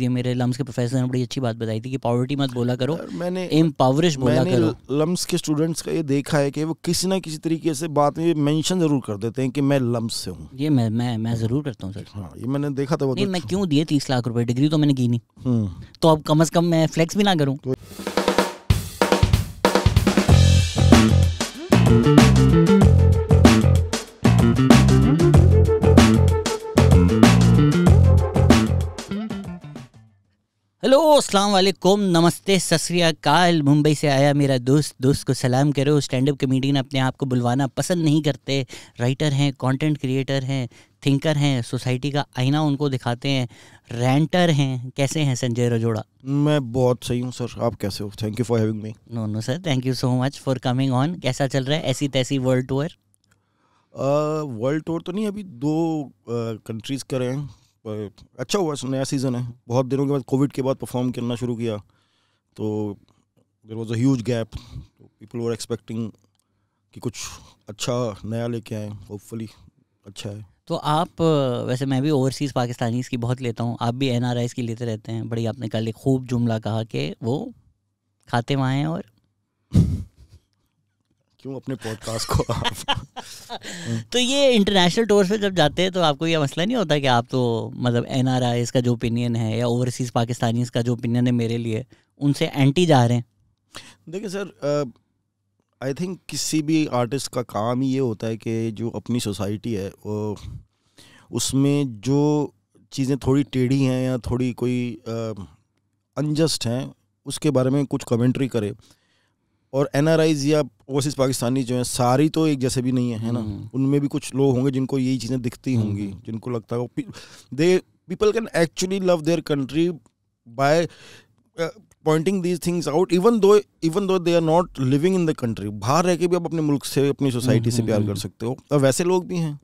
ये मेरे लम्स के प्रोफेसर ने बड़ी अच्छी बात बताई थी कि पॉवर्टी मत बोला करो मैंने एम्पावरिश बोला मैंने करो लम्स के स्टूडेंट्स का ये देखा है कि वो किसी ना किसी तरीके से बात में मेंशन जरूर कर देते हैं कि मैं लम्स से हूँ ये मैं मैं मैं जरूर करता हूँ सर हाँ ये मैंने देखा था नहीं तो मैं अच्छा। क्यों दिए तीस लाख रुपए डिग्री तो मैंने की नहीं हम्म। तो अब कम अज कम मैं फ्लेक्स भी ना करूँ अस्सलाम वालेकुम नमस्ते सस्काल मुंबई से आया मेरा दोस्त दोस्त को सलाम करो स्टैंड अप कमेडियन अपने आप को बुलवाना पसंद नहीं करते राइटर हैं कंटेंट क्रिएटर हैं थिंकर हैं सोसाइटी का आईना उनको दिखाते हैं रेंटर हैं कैसे हैं संजय रजोड़ा मैं बहुत सही हूँ सर आप कैसे हो thank you for having me no no sir thank you so much for coming on कैसा चल रहा है ऐसी तैसी वर्ल्ड टूर वर्ल्ड टूर तो नहीं अभी दो कंट्रीज़ uh, रहे हैं अच्छा हुआ नया सीज़न है बहुत दिनों के बाद कोविड के बाद परफॉर्म करना शुरू किया तो there was a gap people were expecting कि कुछ अच्छा नया लेके आए होपफुली अच्छा है तो आप वैसे मैं भी ओवरसीज़ पाकिस्तानीज़ की बहुत लेता हूँ आप भी एन आर की लेते रहते हैं बड़ी आपने कल एक खूब जुमला कहा कि वो खाते वहाँ हैं और क्यों अपने पॉडकास्ट को तो ये इंटरनेशनल टूर्स पे जब जाते हैं तो आपको ये मसला नहीं होता कि आप तो मतलब एन आर आई का जो ओपिनियन है या ओवरसीज़ पाकिस्तानी का जो ओपिनियन है मेरे लिए उनसे एंटी जा रहे हैं देखिए सर आई थिंक किसी भी आर्टिस्ट का काम ही ये होता है कि जो अपनी सोसाइटी है वो उसमें जो चीज़ें थोड़ी टेढ़ी हैं या थोड़ी कोई अनजस्ट हैं उसके बारे में कुछ कमेंट्री करे और एन या ओवरसीज पाकिस्तानी जो है सारी तो एक जैसे भी नहीं है है ना हम्म। उनमें भी कुछ लोग होंगे जिनको यही चीज़ें दिखती हम्म। होंगी जिनको लगता है they people can actually love their country by pointing these things out even though even though they are not living in the country बाहर रह के भी आप अपने मुल्क से अपनी सोसाइटी हम्म, से प्यार कर सकते हो और वैसे लोग भी हैं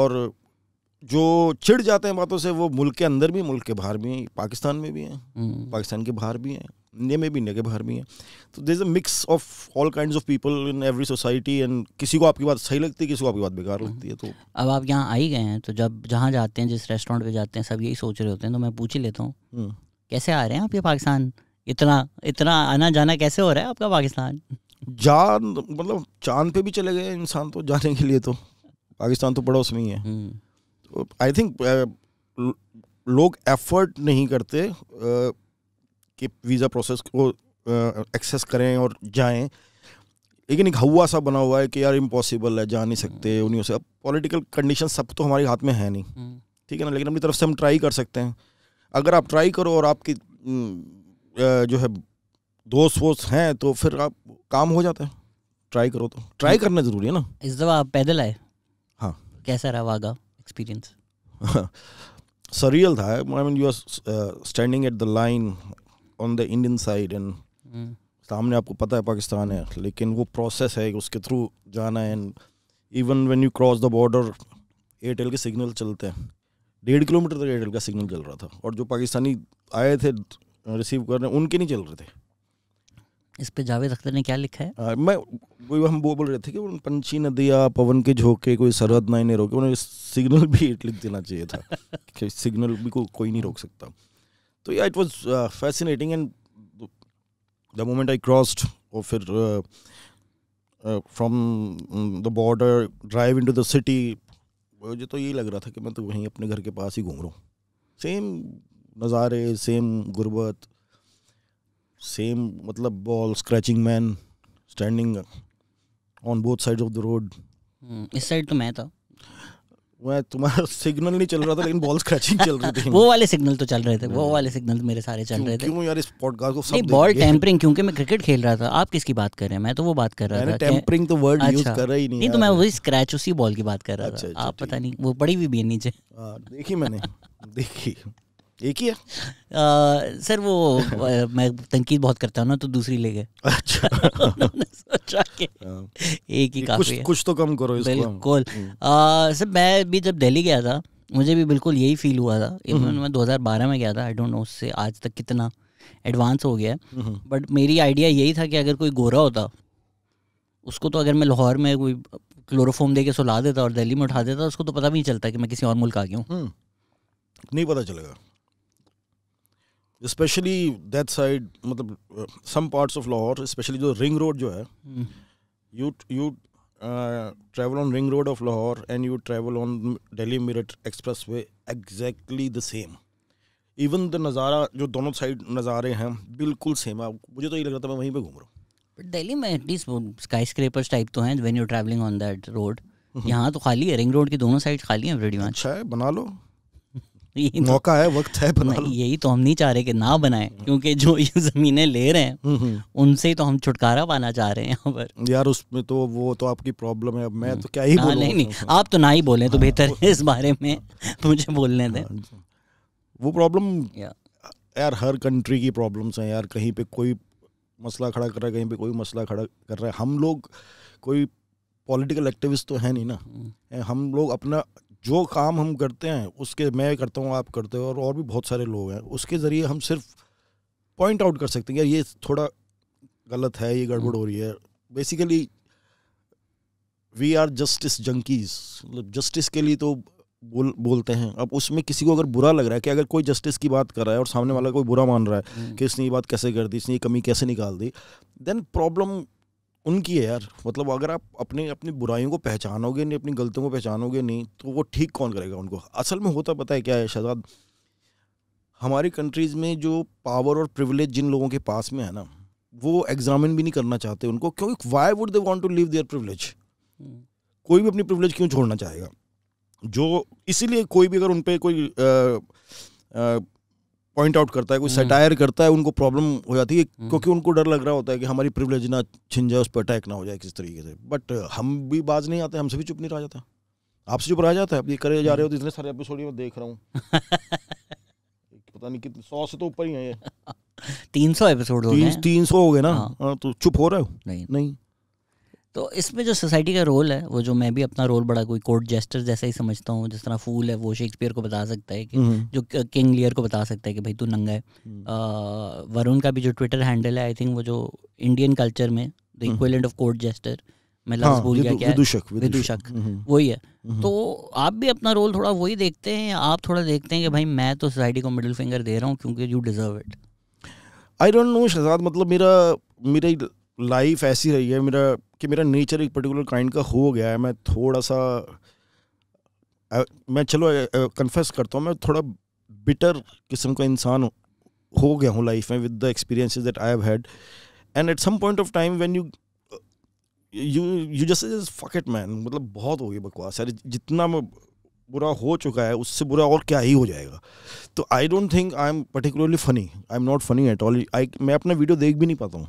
और जो चिढ़ जाते हैं बातों से वो मुल्क के अंदर भी मुल्क के बाहर भी हैं पाकिस्तान में भी हैं पाकिस्तान के बाहर भी हैं इंडिया में भी इंडिया के बाहर भी हैं तो there is a mix of all kind of people in every society and किसी को आपकी बात सही लगती है किसी को आपकी बात बेकार हम्म। लगती है तो अब आप यहाँ आ ही गए हैं तो जब जहाँ जाते हैं जिस रेस्टोरेंट पर जाते हैं सब यही सोच रहे होते हैं तो मैं पूछ ही लेता हूँ हम्म। कैसे आ रहे हैं आप ये पाकिस्तान इतना इतना आना जाना कैसे हो रहा है आपका पाकिस्तान जान मतलब चांद पे भी चले गए इंसान तो जाने के लिए तो पाकिस्तान तो पड़ोस में ही है आई हम्म। थिंक तो लोग एफर्ट नहीं करते के वीज़ा प्रोसेस को एक्सेस करें और जाएं लेकिन एक हवा सा बना हुआ है कि यार इम्पॉसिबल है जा नहीं सकते हम्म। उन्हीं से अब पॉलिटिकल कंडीशन सब तो हमारे हाथ में है नहीं हम्म। ठीक है ना लेकिन अपनी तरफ से हम ट्राई कर सकते हैं अगर आप ट्राई करो और आपकी हम्म, जो है दोस्त वोस्त हैं तो फिर आप काम हो जाता है ट्राई करो तो ट्राई करना ज़रूरी है ना इस दफ़ा आप पैदल आए हाँ कैसा रहा वागा एक्सपीरियंस सरियल था I mean you are standing at the line on the Indian side and सामने आपको पता है पाकिस्तान है लेकिन वो प्रोसेस है उसके थ्रू जाना है and even when you cross the border Airtel के सिग्नल चलते हैं डेढ़ किलोमीटर तक एयरटेल का सिग्नल चल रहा था और जो पाकिस्तानी आए थे रिसीव करने उनके नहीं चल रहे थे इस पे जावेद अख्तर ने क्या लिखा है आ, हाँ, मैं वही हम वो बोल रहे थे कि उन पंछी नदिया पवन के झोंके कोई सरहद नहीं रोके उन्हें सिग्नल भी लिख देना चाहिए था कि सिग्नल भी को, कोई नहीं रोक सकता तो या it was fascinating and the moment I crossed और फिर from the border drive into the city मुझे तो यही लग रहा था कि मैं तो वहीं अपने घर के पास ही घूम रहा हूँ सेम नज़ारे सेम गुर्बत सेम मतलब ball scratching man standing on both side of the road इस साइड तो मैं था मैं तुम्हारा सिग्नल नहीं चल रहा था लेकिन बॉल स्क्रैचिंग चल रही थी वो वाले सिग्नल तो चल रहे थे वो वाले सिग्नल मेरे सारे चल रहे थे क्यों यार इस पॉडकास्ट को सब नहीं बॉल टेंपरिंग क्योंकि मैं क्रिकेट खेल रहा था आप किसकी बात कर रहे हैं मैं तो वो बात कर रहा था टेंपरिंग तो वर्ड यूज कर रहा ही नहीं नहीं तो मैं वही स्क्रैच उसी बॉल की बात कर रहा अच्छा, था अच्छा, आप पता नहीं वो पड़ी हुई भी नीचे हाँ, देखी मैंने देखी एक ही है आ, सर वो मैं तनकीद बहुत करता हूँ ना तो दूसरी ले गए अच्छा हाँ। एक ही काफी कुछ, है कुछ तो कम करो इसको बिल्कुल हम्म। सर मैं भी जब दिल्ली गया था मुझे भी बिल्कुल यही फील हुआ था हम्म। इवन मैं 2012 में गया था आई डोंट नो उससे आज तक कितना एडवांस हो गया है बट हम्म। मेरी आइडिया यही था कि अगर कोई गोरा होता उसको तो अगर मैं लाहौर में कोई क्लोरोफॉर्म दे के सुला देता और दिल्ली में उठा देता उसको तो पता भी नहीं चलता कि मैं किसी और मुल्क आ गया हूँ नहीं पता चलेगा स्पेशली दैट साइड मतलब some parts of Lahore specially जो रिंग रोड जो है you you travel on ring road of Lahore and you travel on daily Meerut expressway exactly the same even the नज़ारा जो दोनों साइड नज़ारे हैं बिल्कुल सेम है मुझे तो ये लग रहा था मैं वहीं पर घूम रहा हूँ डेली में एटलीस्ट स्काई स्क्रेपर्स टाइप तो हैं when you travelling on that road यहाँ तो खाली है रिंग रोड की दोनों साइड खाली हैं अच्छा है बना लो यही तो- मौका है वक्त है बना यही तो हम नहीं चाह रहे कि ना बनाए हम्म। क्योंकि जो ये जमीनें ले रहे हैं हम्म, हम्म। उनसे तो हम छुटकारा पाना चाह रहे हैं यहाँ पर यार उसमें तो वो तो आपकी प्रॉब्लम है अब मैं तो क्या ही हाँ, बोलूं नहीं नहीं आप तो ना ही बोले तो हाँ। बेहतर है इस बारे में मुझे बोलने दें हाँ, वो प्रॉब्लम यार हर कंट्री की प्रॉब्लम्स हैं यार कहीं पे कोई मसला खड़ा कर रहा है कहीं पे कोई मसला खड़ा कर रहा है हम लोग कोई पॉलिटिकल एक्टिविस्ट तो है नहीं ना हम लोग अपना जो काम हम करते हैं उसके मैं करता हूँ आप करते हो और और भी बहुत सारे लोग हैं उसके ज़रिए हम सिर्फ पॉइंट आउट कर सकते हैं यार ये थोड़ा गलत है ये गड़बड़ हो रही है basically we are justice junkies मतलब जस्टिस के लिए तो बोल बोलते हैं अब उसमें किसी को अगर बुरा लग रहा है कि अगर कोई जस्टिस की बात कर रहा है और सामने वाला कोई बुरा मान रहा है हम्म। कि इसने ये बात कैसे कर दी इसने ये कमी कैसे निकाल दी देन प्रॉब्लम उनकी है यार मतलब अगर आप अपने अपनी बुराइयों को पहचानोगे नहीं अपनी गलतियों को पहचानोगे नहीं तो वो ठीक कौन करेगा उनको असल में होता पता है क्या है शहजाद हमारी कंट्रीज़ में जो पावर और प्रिविलेज जिन लोगों के पास में है ना वो एग्जामिन भी नहीं करना चाहते उनको क्योंकि why would they want to live their privilege कोई भी अपनी प्रिविलेज क्यों छोड़ना चाहेगा जो इसीलिए कोई भी अगर उन पर कोई आ, आ, पॉइंट आउट करता है कोई सटायर हम्म। करता है उनको प्रॉब्लम हो जाती है हम्म। क्योंकि उनको डर लग रहा होता है कि हमारी प्रिवलेज ना छिन जाए उस पर अटैक ना हो जाए किस तरीके से बट uh, हम भी बाज नहीं आते हमसे भी चुप नहीं रहा जाता आपसे चुप रहा जाता है अभी ये करे जा रहे हो तो इतने सारे एपिसोड में देख रहा हूँ पता नहीं कितने सौ से तो ऊपर ही है ये तीन सौ एपिसोड तीन सौ हो गए ना हाँ। हाँ, तो चुप हो रहे हो नहीं नहीं तो इसमें जो सोसाइटी का रोल है वो जो मैं भी अपना रोल बड़ा कोई कोर्ट जेस्टर जैसा ही समझता हूँ जिस तरह फूल है वो शेक्सपियर को बता सकता है कि हम्म। जो किंग लियर को बता सकता है कि भाई तू नंगा है हम्म। वरुण का भी जो ट्विटर हैंडल है आई थिंक वो जो इंडियन कल्चर में the equivalent of court jester मैं हाँ, भूल गया क्या विदुशक, विदुशक, विदुशक, हम्म। वही है तो आप भी अपना रोल थोड़ा वही देखते हैं आप थोड़ा देखते हैं कि भाई मैं तो सोसाइटी को मिडिल फिंगर दे रहा हूँ क्योंकि you deserve it I don't know Shahzad मतलब मेरा मेरी लाइफ ऐसी रही है मेरा कि मेरा नेचर एक पर्टिकुलर काइंड का हो गया है मैं थोड़ा सा आ, मैं चलो कन्फेस करता हूँ मैं थोड़ा बिटर किस्म का इंसान हो गया हूँ लाइफ में with the experience that I have had and at some point of time when you you you just is fuck it man मतलब बहुत हो गई बकवास यार जितना बुरा हो चुका है उससे बुरा और क्या ही हो जाएगा तो I don't think I am particularly funny I am not funny at all I मैं अपना वीडियो देख भी नहीं पाता हूँ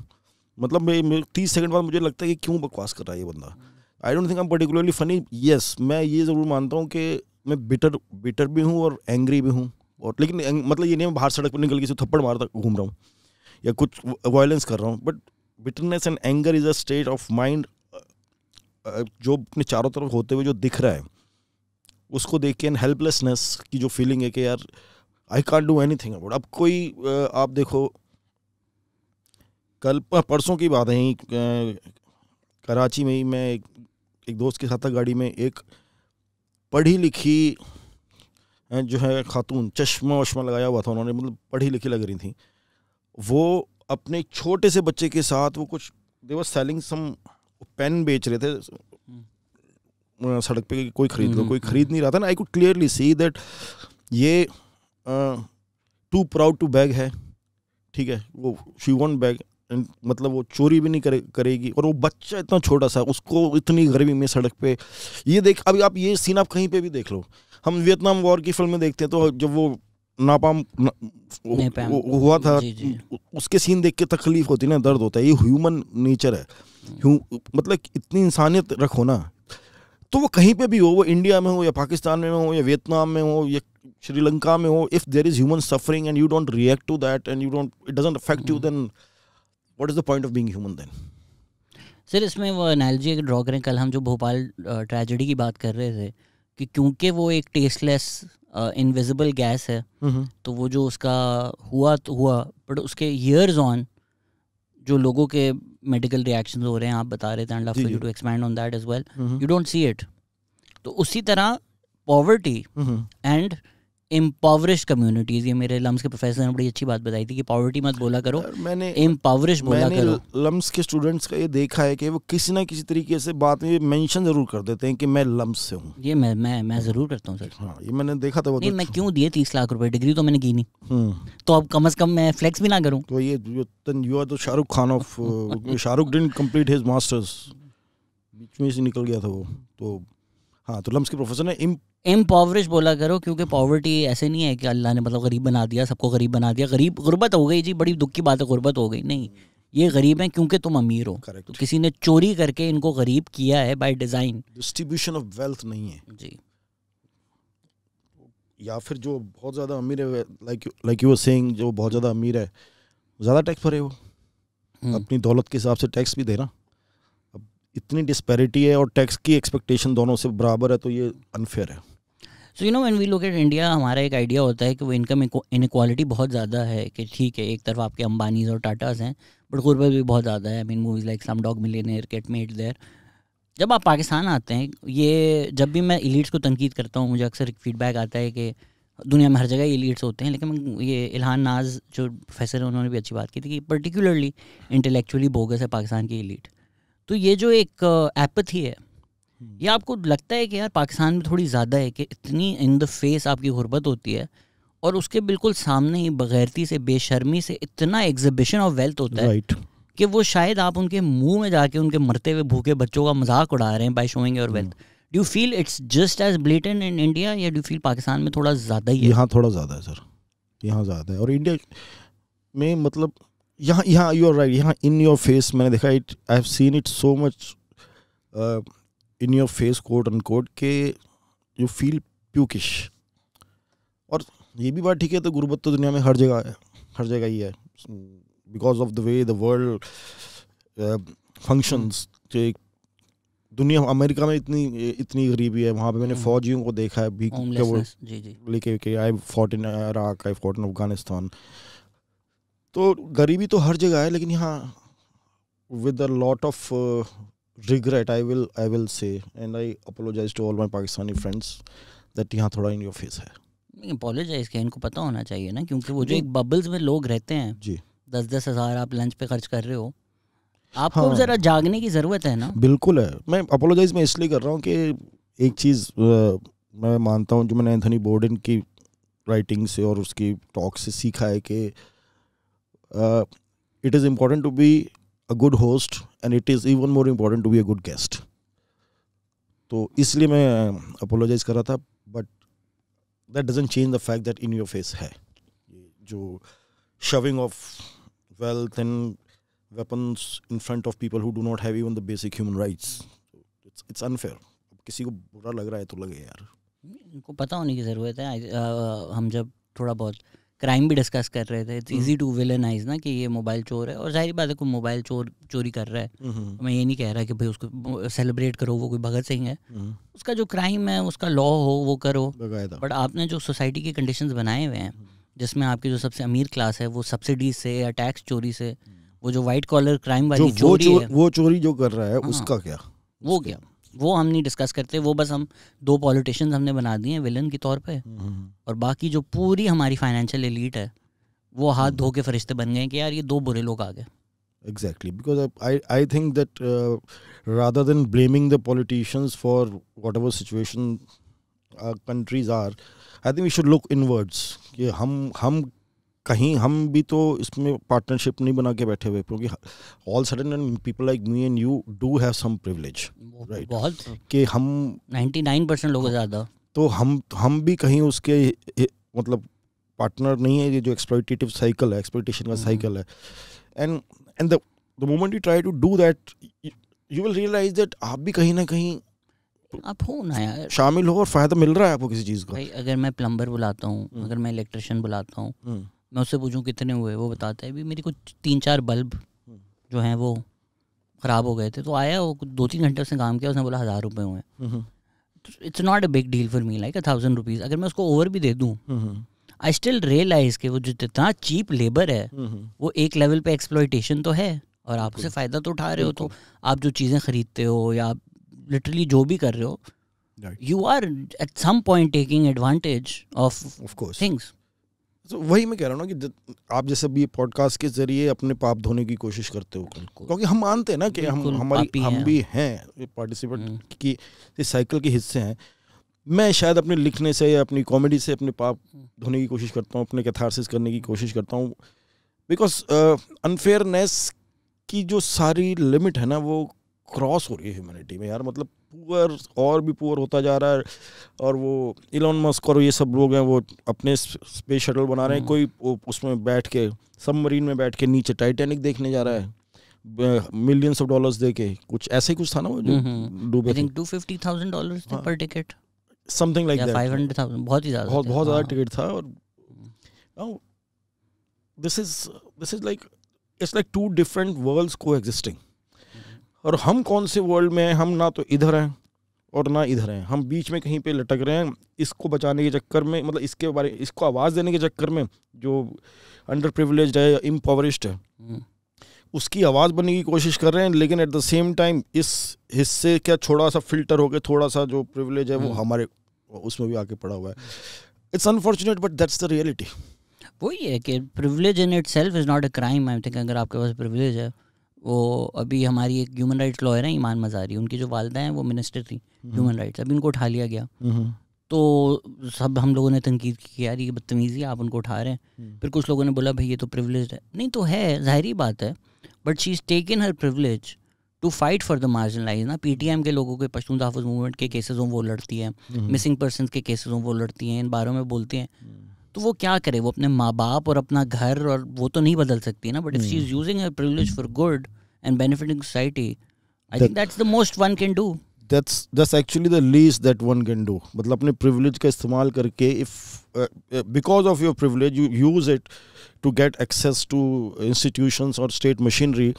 मतलब मैं तीस सेकंड बाद मुझे लगता है कि क्यों बकवास कर रहा है ये बंदा I don't think I am particularly funny yes मैं ये ज़रूर मानता हूँ कि मैं बिटर बिटर भी हूँ और एंग्री भी हूँ और लेकिन मतलब ये नहीं मैं बाहर सड़क पर निकल के थप्पड़ मारता घूम रहा हूँ या कुछ वायलेंस कर रहा हूँ but bitterness and anger is a state of mind जो अपने चारों तरफ होते हुए जो दिख रहा है उसको देख के एंड हेल्पलेसनेस की जो फीलिंग है कि यार I can't do anything अब कोई आप देखो कल परसों की बात है कराची में ही मैं एक, एक दोस्त के साथ था गाड़ी में एक पढ़ी लिखी जो है खातून चश्मा वश्मा लगाया हुआ था उन्होंने मतलब पढ़ी लिखी लग रही थी वो अपने छोटे से बच्चे के साथ वो कुछ देवर सेलिंग सम पेन बेच रहे थे सड़क पे कोई खरीद लो हम्म, कोई हम्म, खरीद हम्म। नहीं रहा था ना I could clearly see that ये टू प्राउड टू बैग है ठीक है वो शी वॉन्ट बैग अं, मतलब वो चोरी भी नहीं करे करेगी और वो बच्चा इतना छोटा सा उसको इतनी गर्मी में सड़क पे ये देख अभी आप ये सीन आप कहीं पे भी देख लो हम वियतनाम वॉर की फिल्में देखते हैं तो जब वो नापाम ना, हुआ था जी जी। उसके सीन देख के तकलीफ होती ना दर्द होता है ये ह्यूमन नेचर है मतलब इतनी इंसानियत रखो ना तो वो कहीं पे भी हो वो इंडिया में हो या पाकिस्तान में हो या वियतनाम में हो या श्रीलंका में हो if there is human suffering and you don't react to that and you don't it doesn't affect you then what is the point of being human then sir इसमें वो एनालॉजी अगर ड्रॉ करें कल हम जो भोपाल ट्रेजिडी की बात कर रहे थे कि क्योंकि वो एक टेस्टलेस इनविजिबल गैस है तो वो जो उसका हुआ तो हुआ बट उसके ईयर्स ऑन जो लोगों के मेडिकल रिएक्शन हो रहे हैं आप बता रहे थे and you too on that well you don't see it तो उसी तरह पॉवर्टी एंड इम्पावरिश कम्युनिटीज ये मेरे लम्स के प्रोफेसर ने बड़ी अच्छी बात बताई थी कि पॉवर्टी मत बोला करो मैंने इम्पावरिश बोला मैंने करो लम्स के स्टूडेंट्स का ये देखा है कि वो किसी ना किसी तरीके से बात में मेंशन जरूर कर देते हैं कि मैं लम्स से हूँ ये मैं मैं मैं जरूर करता हूँ सर हाँ ये मैंने देखा था वो नहीं तो मैं क्यों दिए तीस लाख रुपए डिग्री तो मैंने की नहीं हम्म। तो अब कम अज कम मैं फ्लेक्स भी ना करूँ तो ये यू आर तो Shahrukh Khan of Shahrukh didn't complete his masters बीच में से निकल गया था वो तो हाँ तो लम्स के प्रोफेसर ने इम इम्पॉवरिश बोला करो क्योंकि पॉवर्टी ऐसे नहीं है कि अल्लाह ने मतलब गरीब बना दिया सबको गरीब बना दिया गरीब गुर्बत हो गई जी बड़ी दुख की बात है गुर्बत हो गई नहीं ये गरीब हैं क्योंकि तुम अमीर हो Correct. तो किसी ने चोरी करके इनको गरीब किया है by design distribution of wealth नहीं है जी या फिर जो बहुत ज़्यादा अमीर है लाइक लाइक यू सिंह जो बहुत ज़्यादा अमीर है ज़्यादा टैक्स भरे वो हम्म। अपनी दौलत के हिसाब से टैक्स भी दे रहा इतनी डिस्पैरिटी है और टैक्स की एक्सपेक्टेशन दोनों से बराबर है तो ये अनफेयर है so you know when we look at India हमारा एक आइडिया होता है कि वो इनकम इनक्वालिटी बहुत ज़्यादा है कि ठीक है एक तरफ आपके अंबानीज और टाटाज हैं बट गुर्बत भी बहुत ज़्यादा है I mean movies like slumdog millionaire get made there जब आप पाकिस्तान आते हैं ये जब भी मैं इलीट्स को तनकीद करता हूँ मुझे अक्सर एक फीडबैक आता है कि दुनिया में हर जगह इलीट्स होते हैं लेकिन ये इल्हान नाज जो प्रोफेसर है उन्होंने भी अच्छी बात की थी कि पर्टिकुलरली इंटेलेक्चुअली बोगस है पाकिस्तान की इलीट तो ये जो एक एपथी है हम्म। ये आपको लगता है कि यार पाकिस्तान में थोड़ी ज़्यादा है कि इतनी इन द फेस आपकी गुर्बत होती है और उसके बिल्कुल सामने ही बगैरती से बेशर्मी से इतना एग्जिबिशन ऑफ वेल्थ होता है right. कि वो शायद आप उनके मुंह में जाके उनके मरते हुए भूखे बच्चों का मजाक उड़ा रहे हैं by showing your wealth do feel it's just as blatant in India या डू फील पाकिस्तान में थोड़ा ज़्यादा ही है यहाँ थोड़ा ज़्यादा है सर यहाँ ज़्यादा है और इंडिया में मतलब यहाँ यहाँ यू आर राइट यहाँ इन योर फेस मैंने देखा it I have seen it so much in your face quote unquote quote you feel pukish और ये भी बात ठीक है तो गुर्बत तो दुनिया में हर जगह है हर जगह ही है because of the way the world functions दुनिया अमेरिका में इतनी इतनी गरीबी है वहाँ पे मैंने हम्म। फौजियों को देखा है भी लेके I fought in Iraq I fought in Afghanistan तो गरीबी तो हर जगह है लेकिन यहाँ with a lot of regret I will I will say and I apologize to all my Pakistani friends that यहाँ थोड़ा इन योर फेस है अपोलोजाइज क्या इनको पता होना चाहिए ना क्योंकि वो जो एक बबल्स में लोग रहते हैं जी दस दस हज़ार आप लंच पे खर्च कर रहे हो आपको हाँ, ज़रा जागने की ज़रूरत है ना बिल्कुल है मैं अपोलोजाइज मैं इसलिए कर रहा हूँ कि एक चीज़ uh, मैं मानता हूँ जो मैंने एंथनी बोर्डन की राइटिंग से और उसकी टॉक से सीखा है कि uh, it is important to be a good host and it is even more important to be a good guest तो इसलिए मैं अपोलोजाइज uh, कर रहा था but that doesn't change the fact that in your face है जो showing of wealth and weapons in front of people who do not have even the basic human rights it's it's unfair किसी को बुरा लग रहा है तो लगे यार उनको पता होने की ज़रूरत है आ, uh, हम जब थोड़ा बहुत क्राइम भी डिस्कस कर रहे थे इट्स इजी टू विलनाइज ना कि ये मोबाइल चोर है और जाहिर बात है कोई मोबाइल चोर चोरी कर रहा है तो मैं ये नहीं कह रहा कि भाई उसको सेलिब्रेट करो वो कोई भगत सिंह है हम्म. उसका जो क्राइम है उसका लॉ हो वो करो बट आपने जो सोसाइटी के कंडीशन बनाए हुए हैं जिसमें आपकी जो सबसे अमीर क्लास है वो सब्सिडीज से या टैक्स चोरी से वो जो व्हाइट कॉलर क्राइम वाली चोरी वो, है, वो चोरी जो कर रहा है हाँ. उसका क्या वो क्या वो हम नहीं डिस्कस करते वो बस हम दो पॉलिटिशियंस हमने बना दिए हैं विलन के तौर पे हम्म। और बाकी जो पूरी हमारी फाइनेंशियल एलीट है वो हाथ हम्म। धो के फरिश्ते बन गए कि यार ये दो बुरे लोग आ गए exactly because I think that rather than blaming the politicians for whatever situation countries are I think we should look inwards कि हम हम कहीं हम भी तो इसमें पार्टनरशिप नहीं बना के बैठे हुए क्योंकि all sudden and people like me and you do have some privilege right बहुत कि हम 99 परसेंट लोग ज़्यादा तो हम हम भी कहीं उसके मतलब पार्टनर नहीं है ये जो एक्सप्लोइटेटिव साइकिल है एक्सप्लोइटेशन का साइकिल हम्म। है and and the moment you try to do that you will realize that आप भी कहीं ना कहीं आप हो ना यार शामिल हो और फायदा मिल रहा है आपको किसी चीज़ का भाई अगर मैं प्लम्बर बुलाता हूँ हम्म। अगर मैं इलेक्ट्रिशियन बुलाता हूँ हम्म। मैं उससे पूछूँ कितने हुए वो बताता है भी मेरी कुछ तीन चार बल्ब जो हैं वो ख़राब हो गए थे तो आया वो दो तीन घंटे उसने काम किया उसने बोला हज़ार रुपये हुए it's not a big deal for me like a thousand rupees अगर मैं उसको ओवर भी दे दूँ आई स्टिल रियलाइज के वो जो जितना चीप लेबर है वो एक लेवल पे एक्सप्लोइटेशन तो है और आप उसे फ़ायदा तो उठा रहे हो तो आप जो चीज़ें खरीदते हो या आप लिटरली जो भी कर रहे हो you are at some point taking advantage of things तो वही मैं कह रहा हूँ ना कि आप जैसे भी पॉडकास्ट के जरिए अपने पाप धोने की कोशिश करते हो क्योंकि हम मानते हैं ना कि हम हमारी हम भी हैं पार्टिसिपेट हम्म। की इस साइकिल के हिस्से हैं मैं शायद अपने लिखने से या अपनी कॉमेडी से अपने पाप धोने की कोशिश करता हूँ अपने कैथारसिस करने की कोशिश करता हूँ बिकॉज अनफेयरनेस की जो सारी लिमिट है ना वो क्रॉस हो रही है ह्यूमैनिटी में यार मतलब पुअर और भी पुअर होता जा रहा है और वो इलोन मस्क और ये सब लोग हैं वो अपने स्पेस शटल बना रहे हैं हम्म। कोई उसमें बैठ के सबमरीन में बैठ के नीचे टाइटेनिक देखने जा रहा है मिलियंस ऑफ डॉलर्स दे के कुछ ऐसे ही कुछ था ना वो जो हम्म, हम्म। डूबे थे पर टिकट समथिंग लाइक दैट 500000 बहुत ही ज्यादा बहुत बहुत ज्यादा टिकट हाँ। था और this is this is like it's like two different worlds coexisting और हम कौन से वर्ल्ड में हैं हम ना तो इधर हैं और ना इधर हैं हम बीच में कहीं पे लटक रहे हैं इसको बचाने के चक्कर में मतलब इसके बारे इसको आवाज़ देने के चक्कर में जो अंडर प्रिवलेज है इम्पावरिस्ड है हम्म। उसकी आवाज़ बनने की कोशिश कर रहे हैं लेकिन एट द सेम टाइम इस हिस्से क्या थोड़ा सा फिल्टर होकर थोड़ा सा जो प्रिवलेज है वो हम्म। हमारे उसमें भी आके पड़ा हुआ है it's unfortunate but that's the reality वही है कि privilege in itself is not a crime I think अगर आपके पास प्रिवलेज है वो अभी हमारी एक ह्यूमन राइट्स लॉयर हैं ईमान मजारी उनकी जो वालदा हैं वो मिनिस्टर थी ह्यूमन राइट्स अभी उनको उठा लिया गया हम्म। तो सब हम लोगों ने तनकीद की यार ये बदतमीज़ी आप उनको उठा रहे हैं हम्म। फिर कुछ लोगों ने बोला भाई ये तो प्रिवलेज है नहीं तो है ज़ाहरी बात है but she is taken her privilege to fight for the marginalize ना पी टी एम के लोगों के पश्चिम तहफ़ मूवमेंट के केसेज हों वो लड़ती हैं मिसिंग हम्म। पर्सन के केसेज हों वो लड़ती हैं इन बारों में बोलती हैं तो वो क्या करे वो अपने माँ बाप और अपना घर और वो तो नहीं बदल सकती ना but if she is using her privilege for good and benefiting society I think that's the most one can do that's that's actually the least that one can do मतलब अपने प्रिविलेज का इस्तेमाल करके if because of your privilege you use it to get access to institutions और state machinery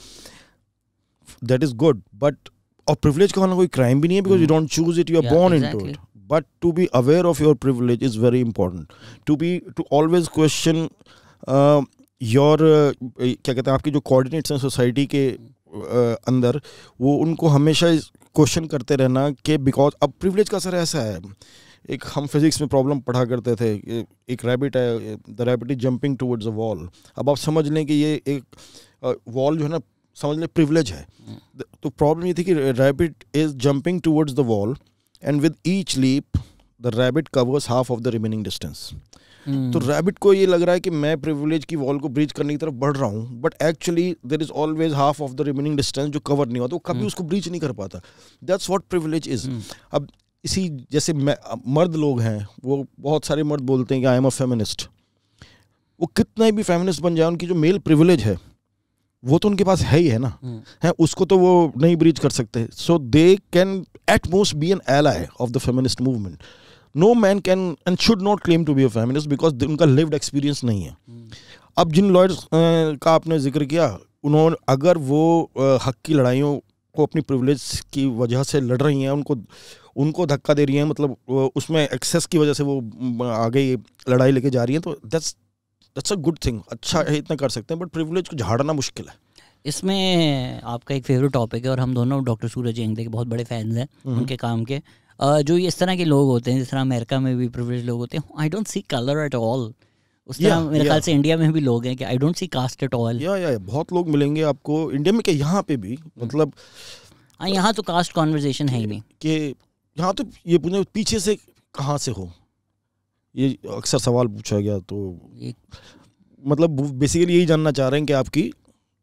that is good but और privilege का होना मतलब कोई क्राइम भी नहीं है because you don't choose it you are born into it but to be aware of your privilege is very important to be to always question uh, your uh, क्या कहते हैं आपकी जो कोऑर्डिनेट्स हैं society के uh, अंदर वो उनको हमेशा क्वेश्चन करते रहना कि बिकॉज अब प्रिवलेज का सर ऐसा है एक हम फिज़िक्स में प्रॉब्लम पढ़ा करते थे एक रैबिट है the rabbit is jumping towards a wall अब आप समझ लें कि ये एक वॉल uh, जो है ना समझ लें प्रिवलेज है hmm. तो प्रॉब्लम ये थी कि rabbit is jumping towards the wall and with each leap the rabbit covers half of the remaining distance तो रैबिट को ये लग रहा है कि मैं प्रिविलेज की वॉल को ब्रीच करने की तरफ बढ़ रहा हूँ but actually there is always half of the remaining distance जो कवर नहीं होता तो वो कभी hmm. उसको ब्रीच नहीं कर पाता दैट्स वॉट प्रिविलेज इज अब इसी जैसे मर्द लोग हैं वो बहुत सारे मर्द बोलते हैं कि आई एम अ फेमिनिस्ट वो कितने भी फेमिनिस्ट बन जाए उनकी जो मेल प्रिविलेज है वो तो उनके पास है ही है ना हम्म। है उसको तो वो नहीं ब्रीच कर सकते so they can at most be an ally of the feminist movement no man can and should not claim to be a feminist because उनका लिव्ड एक्सपीरियंस नहीं है हम्म। अब जिन लॉयर्स का आपने जिक्र किया उन्होंने अगर वो हक की लड़ाइयों को अपनी प्रिविलेज की वजह से लड़ रही हैं उनको उनको धक्का दे रही हैं मतलब उसमें एक्सेस की वजह से वो आगे लड़ाई लेके जा रही हैं तो that's that's a good thing अच्छा है इतना कर सकते हैं बट प्रिविलेज को झाड़ना मुश्किल है इसमें आपका एक फेवरेट टॉपिक है और हम दोनों डॉक्टर सूरज हेंगदे के बहुत बड़े फैंस हैं हम्म। उनके काम के जो इस तरह के लोग होते हैं जिस तरह अमेरिका में भी प्रिविलेज लोग होते हैं I don't see colour at all उस तरह yeah, मेरे yeah. ख्याल से इंडिया में भी लोग हैं कि I don't see caste at all या या बहुत लोग मिलेंगे आपको इंडिया में क्या यहाँ पे भी हम्म। मतलब हाँ, यहाँ तो कास्ट कॉन्वर्जेशन है ही नहीं कि यहाँ तो ये पूछे पीछे से कहाँ से हो ये अक्सर सवाल पूछा गया तो मतलब बेसिकली यही जानना चाह रहे हैं कि आपकी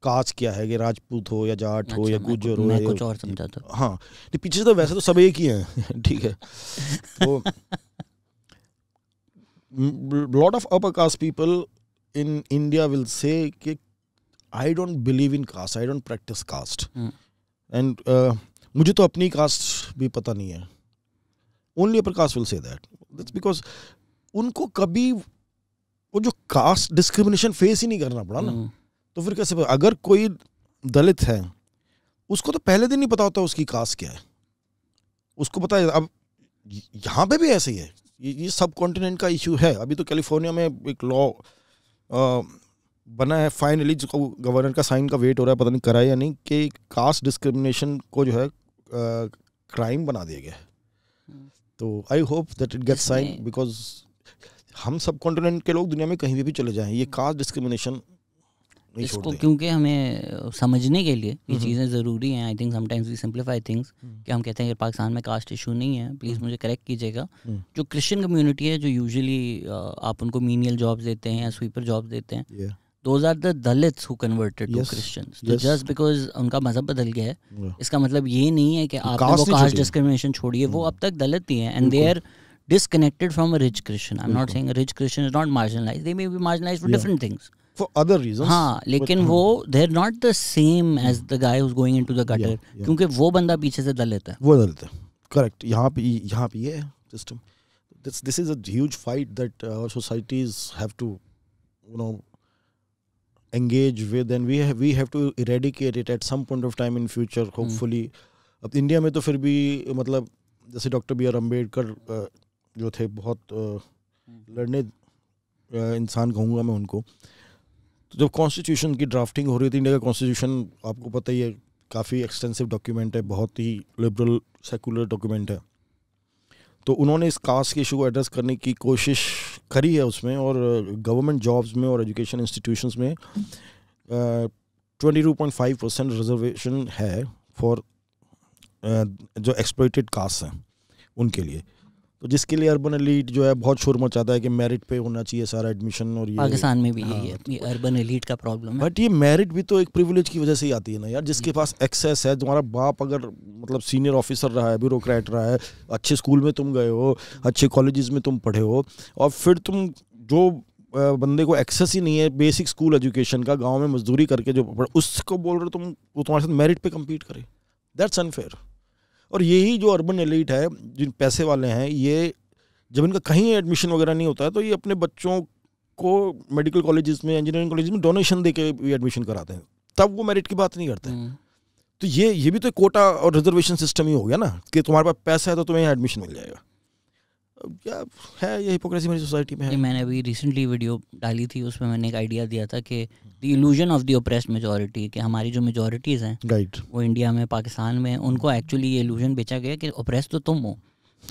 कास्ट क्या है कि राजपूत हो या जाट हो अच्छा, या गुजर हो मैं कुछ और समझा था तो। हाँ नहीं पीछे तो वैसे तो सब एक ही हैं ठीक है तो lot of upper caste people in India will say कि I don't believe in caste I don't practice caste and मुझे तो अपनी कास्ट भी पता नहीं है only upper caste will say that that's because उनको कभी वो जो कास्ट डिस्क्रिमिनेशन फेस ही नहीं करना पड़ा ना हम्म। तो फिर कैसे अगर कोई दलित है उसको तो पहले दिन ही पता होता उसकी कास्ट क्या है उसको पता है अब यहाँ पे भी ऐसे ही है ये, ये सब कॉन्टिनेंट का इशू है अभी तो कैलिफोर्निया में एक लॉ बना है फाइनली जिसको गवर्नर का साइन का वेट हो रहा है पता नहीं करा या नहीं कि कास्ट डिस्क्रिमिनेशन को जो है क्राइम बना दिया गया है हम्म। तो I hope that it gets sign because हम सब कॉन्टिनेंट के लोग दुनिया में कहीं भी, चले जाएं ये कास्ट हम्म। डिस्क्रिमिनेशन इसको क्योंकि हमें समझने के लिए ये हम्म। चीज़ें ज़रूरी हैं I think sometimes we simplify things कि हम कहते हैं कि पाकिस्तान में कास्ट इशू नहीं है प्लीज़ हम्म। मुझे करेक्ट कीजिएगा जो क्रिश्चियन कम्युनिटी है जो यूजुअली आप उनको मीनियल जॉब्स देते हैं या स्वीपर जॉब देते हैं yeah. Are the the who converted to yes. Just because उनका मजहब बदल गया है इसका मतलब ये नहीं है कि आपने कास्ट डिस्क्रिमिनेशन छोड़िए वो अब तक दलित ही हैं and there disconnected from a rich Christian. I'm mm-hmm. not saying a rich Christian is not marginalized. They may be marginalized for yeah. different things. For other reasons. हाँ लेकिन वो they're not the same as hmm. the guy who's going into the gutter yeah, yeah. क्योंकि वो बंदा पीछे से दल लेता है वो दल लेता है correct यहाँ पे यहाँ पे ये है system this this is a huge fight that uh, our societies have to you know engage with and we have we have to eradicate it at some point of time in future hmm. hopefully अब India में तो फिर भी मतलब जैसे doctor B are Ambedkar जो थे बहुत हम्म। लड़ने इंसान कहूँगा मैं उनको तो जब कॉन्स्टिट्यूशन की ड्राफ्टिंग हो रही थी इंडिया का कॉन्स्टिट्यूशन आपको पता ही है काफ़ी एक्सटेंसिव डॉक्यूमेंट है बहुत ही लिबरल सेकुलर डॉक्यूमेंट है तो उन्होंने इस कास्ट के इशू को एड्रेस करने की कोशिश करी है उसमें और गवर्नमेंट जॉब्स में और एजुकेशन इंस्टीट्यूशंस में twenty two point five percent reservation है फॉर जो एक्सप्लोइटेड कास्ट हैं उनके लिए तो जिसके लिए अर्बन एलीट जो है बहुत शोर मचाता है कि मेरिट पे होना चाहिए सारा एडमिशन और ये पाकिस्तान में भी हाँ, तो ये, ये अर्बन एलीट का प्रॉब्लम है बट ये मेरिट भी तो एक प्रिविलेज की वजह से ही आती है ना यार जिसके पास एक्सेस है तुम्हारा बाप अगर मतलब सीनियर ऑफिसर रहा है ब्यूरोक्रेट रहा है अच्छे स्कूल में तुम गए हो अच्छे कॉलेज में तुम पढ़े हो और फिर तुम जो बंदे को एक्सेस ही नहीं है बेसिक स्कूल एजुकेशन का गाँव में मजदूरी करके जो उसको बोल रहे हो तुम वो तुम्हारे साथ मेरिट पर कम्पीट करे दैट्स अनफेयर और यही जो अर्बन एलिट है जिन पैसे वाले हैं ये जब इनका कहीं एडमिशन वगैरह नहीं होता है तो ये अपने बच्चों को मेडिकल कॉलेज में इंजीनियरिंग कॉलेज में डोनेशन दे के एडमिशन कराते हैं तब वो मेरिट की बात नहीं करते हैं हम्म। तो ये ये भी तो कोटा और रिजर्वेशन सिस्टम ही हो गया ना कि तुम्हारे पास पैसा है तो तुम्हें एडमिशन मिल जाएगा क्या है ये हिपोक्रेसी मेरी सोसाइटी में है मैंने अभी रिसेंटली वीडियो डाली थी उसमें मैंने एक आइडिया दिया था कि the illusion of the oppressed majority कि हमारी जो मेजोरिटीज़ हैं राइट right. वो इंडिया में पाकिस्तान में उनको एक्चुअली ये इल्यूजन बेचा गया कि ओप्रेस तो तुम हो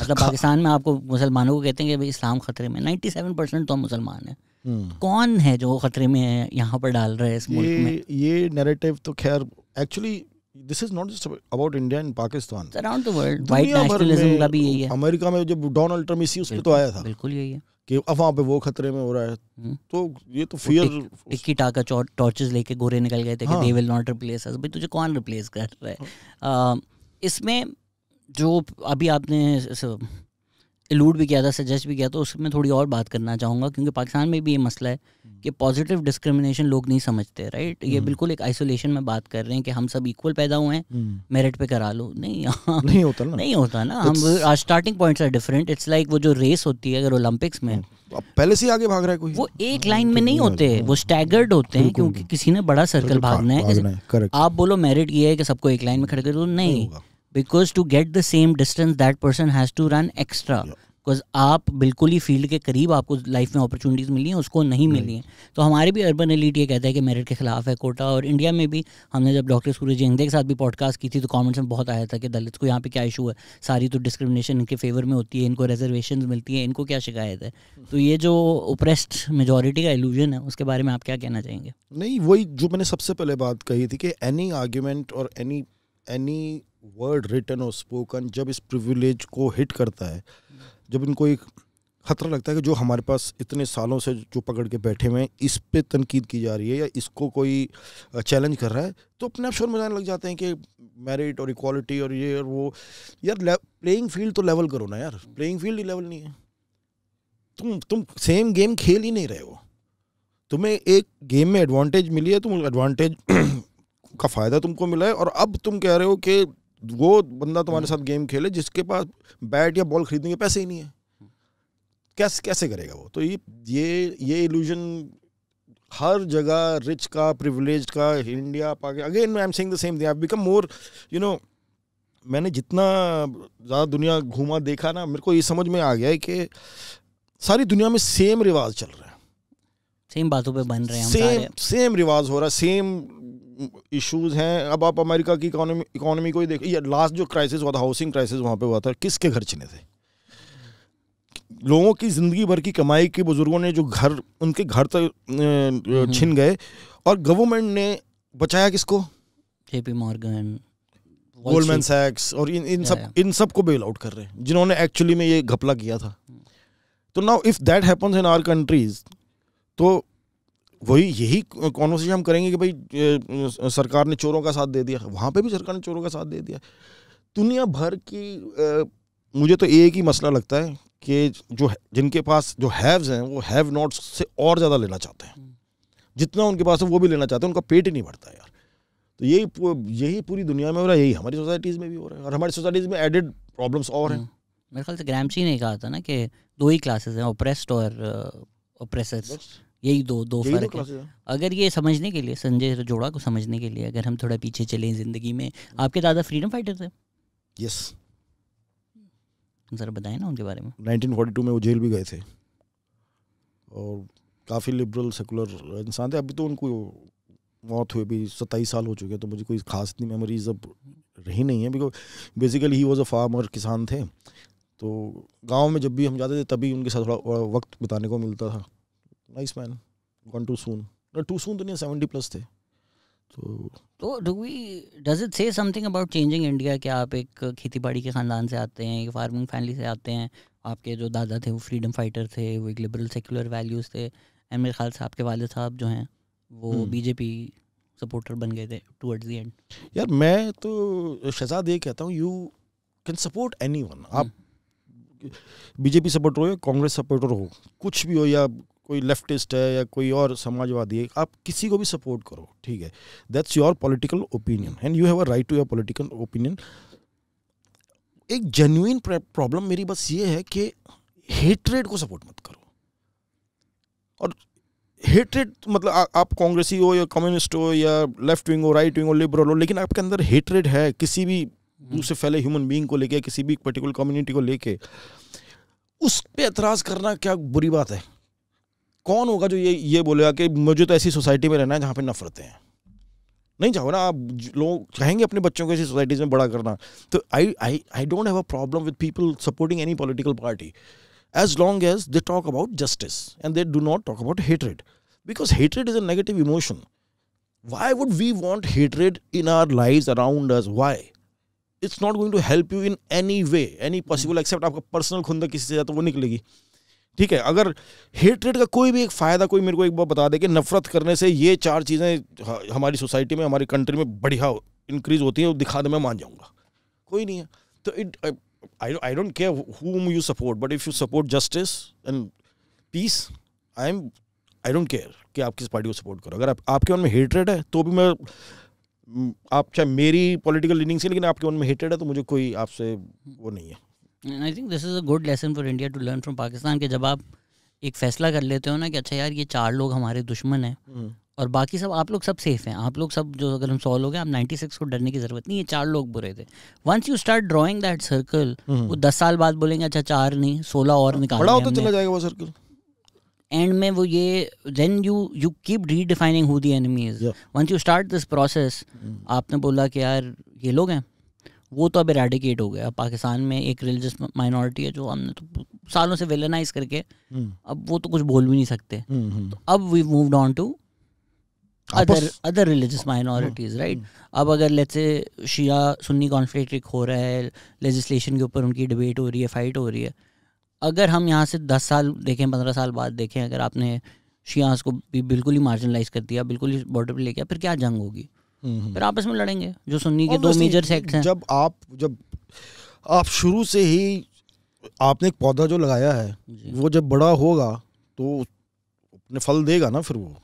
मतलब पाकिस्तान हाँ। में आपको मुसलमानों को कहते हैं कि भाई इस्लाम खतरे में नाइन्टी सेवन परसेंट तो हम मुसलमान हैं hmm. कौन है जो खतरे में है यहाँ पर डाल रहे हैं इस मुल्क में ये नैरेटिव तो खैर actually this is not just about India and Pakistan around the world white nationalism का भी यही है अमेरिका में जब डोनाल्ड ट्रम्प इसी उस पे तो आया था बिल्कुल यही है कि अब वहाँ पे वो खतरे में हो रहा है हम्म। तो ये तो फियर टिक्की टाका टॉर्चेस लेके गोरे निकल गए थे कि they will not replace us भाई तुझे कौन रिप्लेस कर रहा है हाँ। इसमें जो अभी आपने एलूड भी किया था सजेस्ट भी किया था उसमें थोड़ी और बात करना चाहूँगा क्योंकि पाकिस्तान में भी ये मसला है ये पॉजिटिव डिस्क्रिमिनेशन लोग नहीं समझते राइट ये हम्म। बिल्कुल एक आइसोलेशन में बात कर रहे हैं कि हम सब इक्वल पैदा हुए हैं मेरिट हम्म। पे करा लो नहीं यहाँ नहीं होता ना नहीं होता ना हम starting points are different it's like वो जो रेस होती है अगर ओलंपिक्स में पहले से आगे भाग रहा है कोई वो एक लाइन हाँ, में नहीं होते वो स्टैगर्ड होते हैं क्योंकि किसी ने बड़ा सर्कल मतलब भागना है आप बोलो मेरिट ये है कि सबको एक लाइन में खड़े करो नहीं because to get the same distance that person has to run extra because आप बिल्कुल ही फील्ड के करीब आपको लाइफ में अपॉर्चुनिटीज़ मिली हैं उसको नहीं मिली हैं तो हमारे भी अर्बन एलिट ये कहता है कि मेरिट के खिलाफ है कोटा और इंडिया में भी हमने जब डॉक्टर सूरज जेंगदे के साथ भी पॉडकास्ट की थी तो कॉमेंट्स में बहुत आया था कि दलित को यहाँ पे क्या इशू है सारी तो डिस्क्रिमिनेशन इनके फेवर में होती है इनको रिजर्वेशन मिलती है इनको क्या शिकायत है तो ये जो ओप्रेस्ड मेजोरिटी का एलूजन है उसके बारे में आप क्या कहना चाहेंगे नहीं वही जो मैंने सबसे पहले बात कही थी कि एनी आर्ग्यूमेंट और एनी एनी वर्ड रिटर्न और स्पोकन जब इस प्रिविलेज को हिट करता है जब इनको एक ख़तरा लगता है कि जो हमारे पास इतने सालों से जो पकड़ के बैठे हुए हैं इस पर तनकीद की जा रही है या इसको कोई चैलेंज कर रहा है तो अपने आप शोर जाने लग जाते हैं कि मेरिट और इक्वालिटी और ये और वो यार प्लेइंग फील्ड तो लेवल करो ना यार प्लेइंग फील्ड ही लेवल नहीं है तुम तुम सेम गेम खेल ही नहीं रहे हो तुम्हें एक गेम में एडवांटेज मिली है तुम एडवांटेज का फ़ायदा तुमको मिला है और अब तुम कह रहे हो कि वो बंदा तुम्हारे साथ गेम खेले जिसके पास बैट या बॉल खरीदने के पैसे ही नहीं है कैसे कैसे करेगा वो तो ये ये ये इल्यूजन हर जगह रिच का प्रिविलेज का India Pakistan again I am saying the same thing I become more you know मैंने जितना ज़्यादा दुनिया घूमा देखा ना मेरे को ये समझ में आ गया है कि सारी दुनिया में सेम रिवाज चल रहा है सेम बातों पे बन रहे हैं सेम सेम रिवाज हो रहा है सेम इश्यूज हैं अब आप अमेरिका की इकोनॉमी इकोनॉमी को ही देखो ये लास्ट जो क्राइसिस हुआ था हाउसिंग क्राइसिस वहाँ पे हुआ था किसके घर छिने थे लोगों की ज़िंदगी भर की कमाई के बुज़ुर्गों ने जो घर उनके घर तक हम्म। छिन गए और गवर्नमेंट ने बचाया किसको जे मॉर्गन गोल्डमैन सैक्स और इन इन सब इन सब को बेल आउट कर रहे हैं जिन्होंने एक्चुअली में ये घपला किया था हम्म। तो now if that happens in our countries तो वही यही कॉन्वर्सेशन हम करेंगे कि भाई सरकार ने चोरों का साथ दे दिया वहाँ पे भी सरकार ने चोरों का साथ दे दिया दुनिया भर की मुझे तो एक ही मसला लगता है कि जो जिनके पास जो हैव्स हैं वो हैव नॉट्स से और ज़्यादा लेना चाहते हैं जितना उनके पास है वो भी लेना चाहते हैं उनका पेट ही नहीं भरता यार तो यही यही पूरी दुनिया में हो रहा है यही हमारी सोसाइटीज़ में भी हो रहा है और हमारी सोसाइटीज़ में एडेड प्रॉब्लम्स और हैं मेरे ख्याल से ग्रामची ने कहा था ना कि दो ही क्लासेस हैं ओप्रेस्ड और ओप्रेसर्स यही दो दो यही फर्क दो है अगर ये समझने के लिए संजय जोड़ा को समझने के लिए अगर हम थोड़ा पीछे चले जिंदगी में आपके दादा फ्रीडम फाइटर थे यस जरा बताए ना उनके बारे में 1942 में वो जेल भी गए थे और काफ़ी लिबरल सेकुलर इंसान थे अभी तो उनको मौत हुए भी सत्ताईस साल हो चुके हैं तो मुझे कोई खास इतनी मेमोरीज अब रही नहीं है because basically he was a farmer किसान थे तो गांव में जब भी हम जाते थे तभी उनके साथ थोड़ा वक्त बिताने को मिलता था nice man gone too soon too soon तो नहीं सेवेंटी प्लस थे तो तो do we does it say something about changing India कि आप एक खेती बाड़ी के ख़ानदान से आते हैं एक फार्मिंग फैमिली से आते हैं आपके जो दादा थे वो फ्रीडम फाइटर थे वो एक लिबरल सेकुलर वैल्यूज़ थे एंड मेरे ख्याल से आपके वाल साहब जो हैं वो बीजेपी हम्म। सपोर्टर बन गए थे टूवर्ड्स दी एंड यार मैं तो शहजाद ये कहता हूँ यू कैन सपोर्ट एनी आप बीजेपी हम्म। सपोर्टर हो या कांग्रेस सपोर्टर हो कुछ भी हो या कोई लेफ्टिस्ट है या कोई और समाजवादी है आप किसी को भी सपोर्ट करो ठीक है that's your political opinion and you have a right to your political opinion एक जेन्यून प्रॉब्लम मेरी बस ये है कि हेट्रेड को सपोर्ट मत करो और हेट्रेड मतलब आ, आप कांग्रेसी हो या कम्युनिस्ट हो या लेफ्ट विंग हो राइट विंग हो लिबरल हो लेकिन आपके अंदर हेट्रेड है किसी भी दूसरे हम्म। फैले ह्यूमन बींग को लेके किसी भी पर्टिकुलर कम्युनिटी को लेके उस पर एतराज़ करना क्या बुरी बात है कौन होगा जो ये ये बोलेगा कि मुझे तो ऐसी सोसाइटी में रहना है जहाँ पे नफरतें हैं नहीं चाहो ना आप लोग चाहेंगे अपने बच्चों को ऐसी सोसाइटीज़ में बड़ा करना तो I I I don't have a problem with people supporting any political party as long as they talk about justice and they do not talk about hatred because hatred is a negative emotion why would we want hatred in our live around us why it's not going to help you in any way any possible except आपका personal खुंदा किसी से तो वो निकलेगी ठीक है अगर हेटरेट का कोई भी एक फ़ायदा कोई मेरे को एक बार बता दे कि नफरत करने से ये चार चीज़ें हमारी सोसाइटी में हमारी कंट्री में बढ़िया इंक्रीज होती है दिखा दे मैं मान जाऊँगा कोई नहीं है तो it I don't care whom you support but if you support justice and peace I am I don't care कि आप किस पार्टी को सपोर्ट करो अगर आप, आपके मन में हेटरेट है तो भी मैं आप चाहे मेरी पॉलिटिकल लीनिंग से लेकिन आपके मन में हेटरेट है तो मुझे कोई आपसे वो नहीं है I think this is a good lesson for India to learn from Pakistan के जब आप एक फैसला कर लेते हो ना कि अच्छा यार ये चार लोग हमारे दुश्मन हैं हम्म। और बाकी सब आप लोग सब सेफ हैं आप लोग सब जो अगर हम सौ लोग हैं आप नाइन्टी सिक्स को डरने की जरूरत नहीं ये चार लोग बुरे थे once you start drawing that circle वो दस साल बाद बोलेंगे अच्छा चार नहीं सोलह और निकाल बड़ा होता तो चला जाएगा वो सर्कल एंड में वो ये then you you keep redefining who the enemy is once you start this process आपने बोला कि यार ये लोग हैं वो तो अब इरेडिकेट हो गया पाकिस्तान में एक रिलीजियस माइनॉरिटी है जो हमने तो सालों से वेलनाइज करके हम्म। अब वो तो कुछ बोल भी नहीं सकते हम्म, हम्म। तो अब we move on to other other religious minorities right अब अगर let's say Shia Sunni conflict हो रहा है लेजिस्लेशन के ऊपर उनकी डिबेट हो रही है फाइट हो रही है अगर हम यहाँ से दस साल देखें पंद्रह साल बाद देखें अगर आपने शियास को भी बिल्कुल ही मार्जिनलाइज कर दिया बिल्कुल ही बॉर्डर पर ले गया फिर क्या जंग होगी हम्म। फिर आपस में लड़ेंगे जो सुन्नी के दो मेजर सेक्ट हैं जब आप जब आप शुरू से ही आपने एक पौधा जो लगाया है वो जब बड़ा होगा तो अपने फल देगा ना फिर वो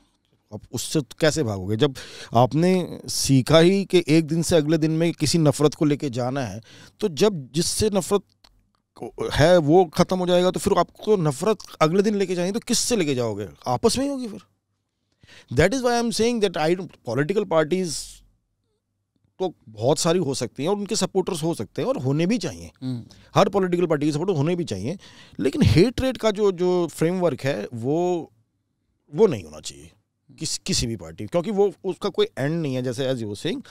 अब उससे तो कैसे भागोगे जब आपने सीखा ही कि एक दिन से अगले दिन में किसी नफरत को लेके जाना है तो जब जिससे नफरत है वो ख़त्म हो जाएगा तो फिर आपको तो नफरत अगले दिन लेके जाएंगे तो किससे लेके जाओगे आपस में ही होगी फिर that is why I am saying that I political parties तो बहुत सारी हो सकती हैं और उनके सपोर्टर्स हो सकते हैं और होने भी चाहिए हम्म। हर पॉलिटिकल पार्टी के सपोर्टर होने भी चाहिए लेकिन हेट रेट का जो जो फ्रेमवर्क है वो वो नहीं होना चाहिए किस किसी भी पार्टी क्योंकि वो उसका कोई एंड नहीं है जैसे एज यू सिंह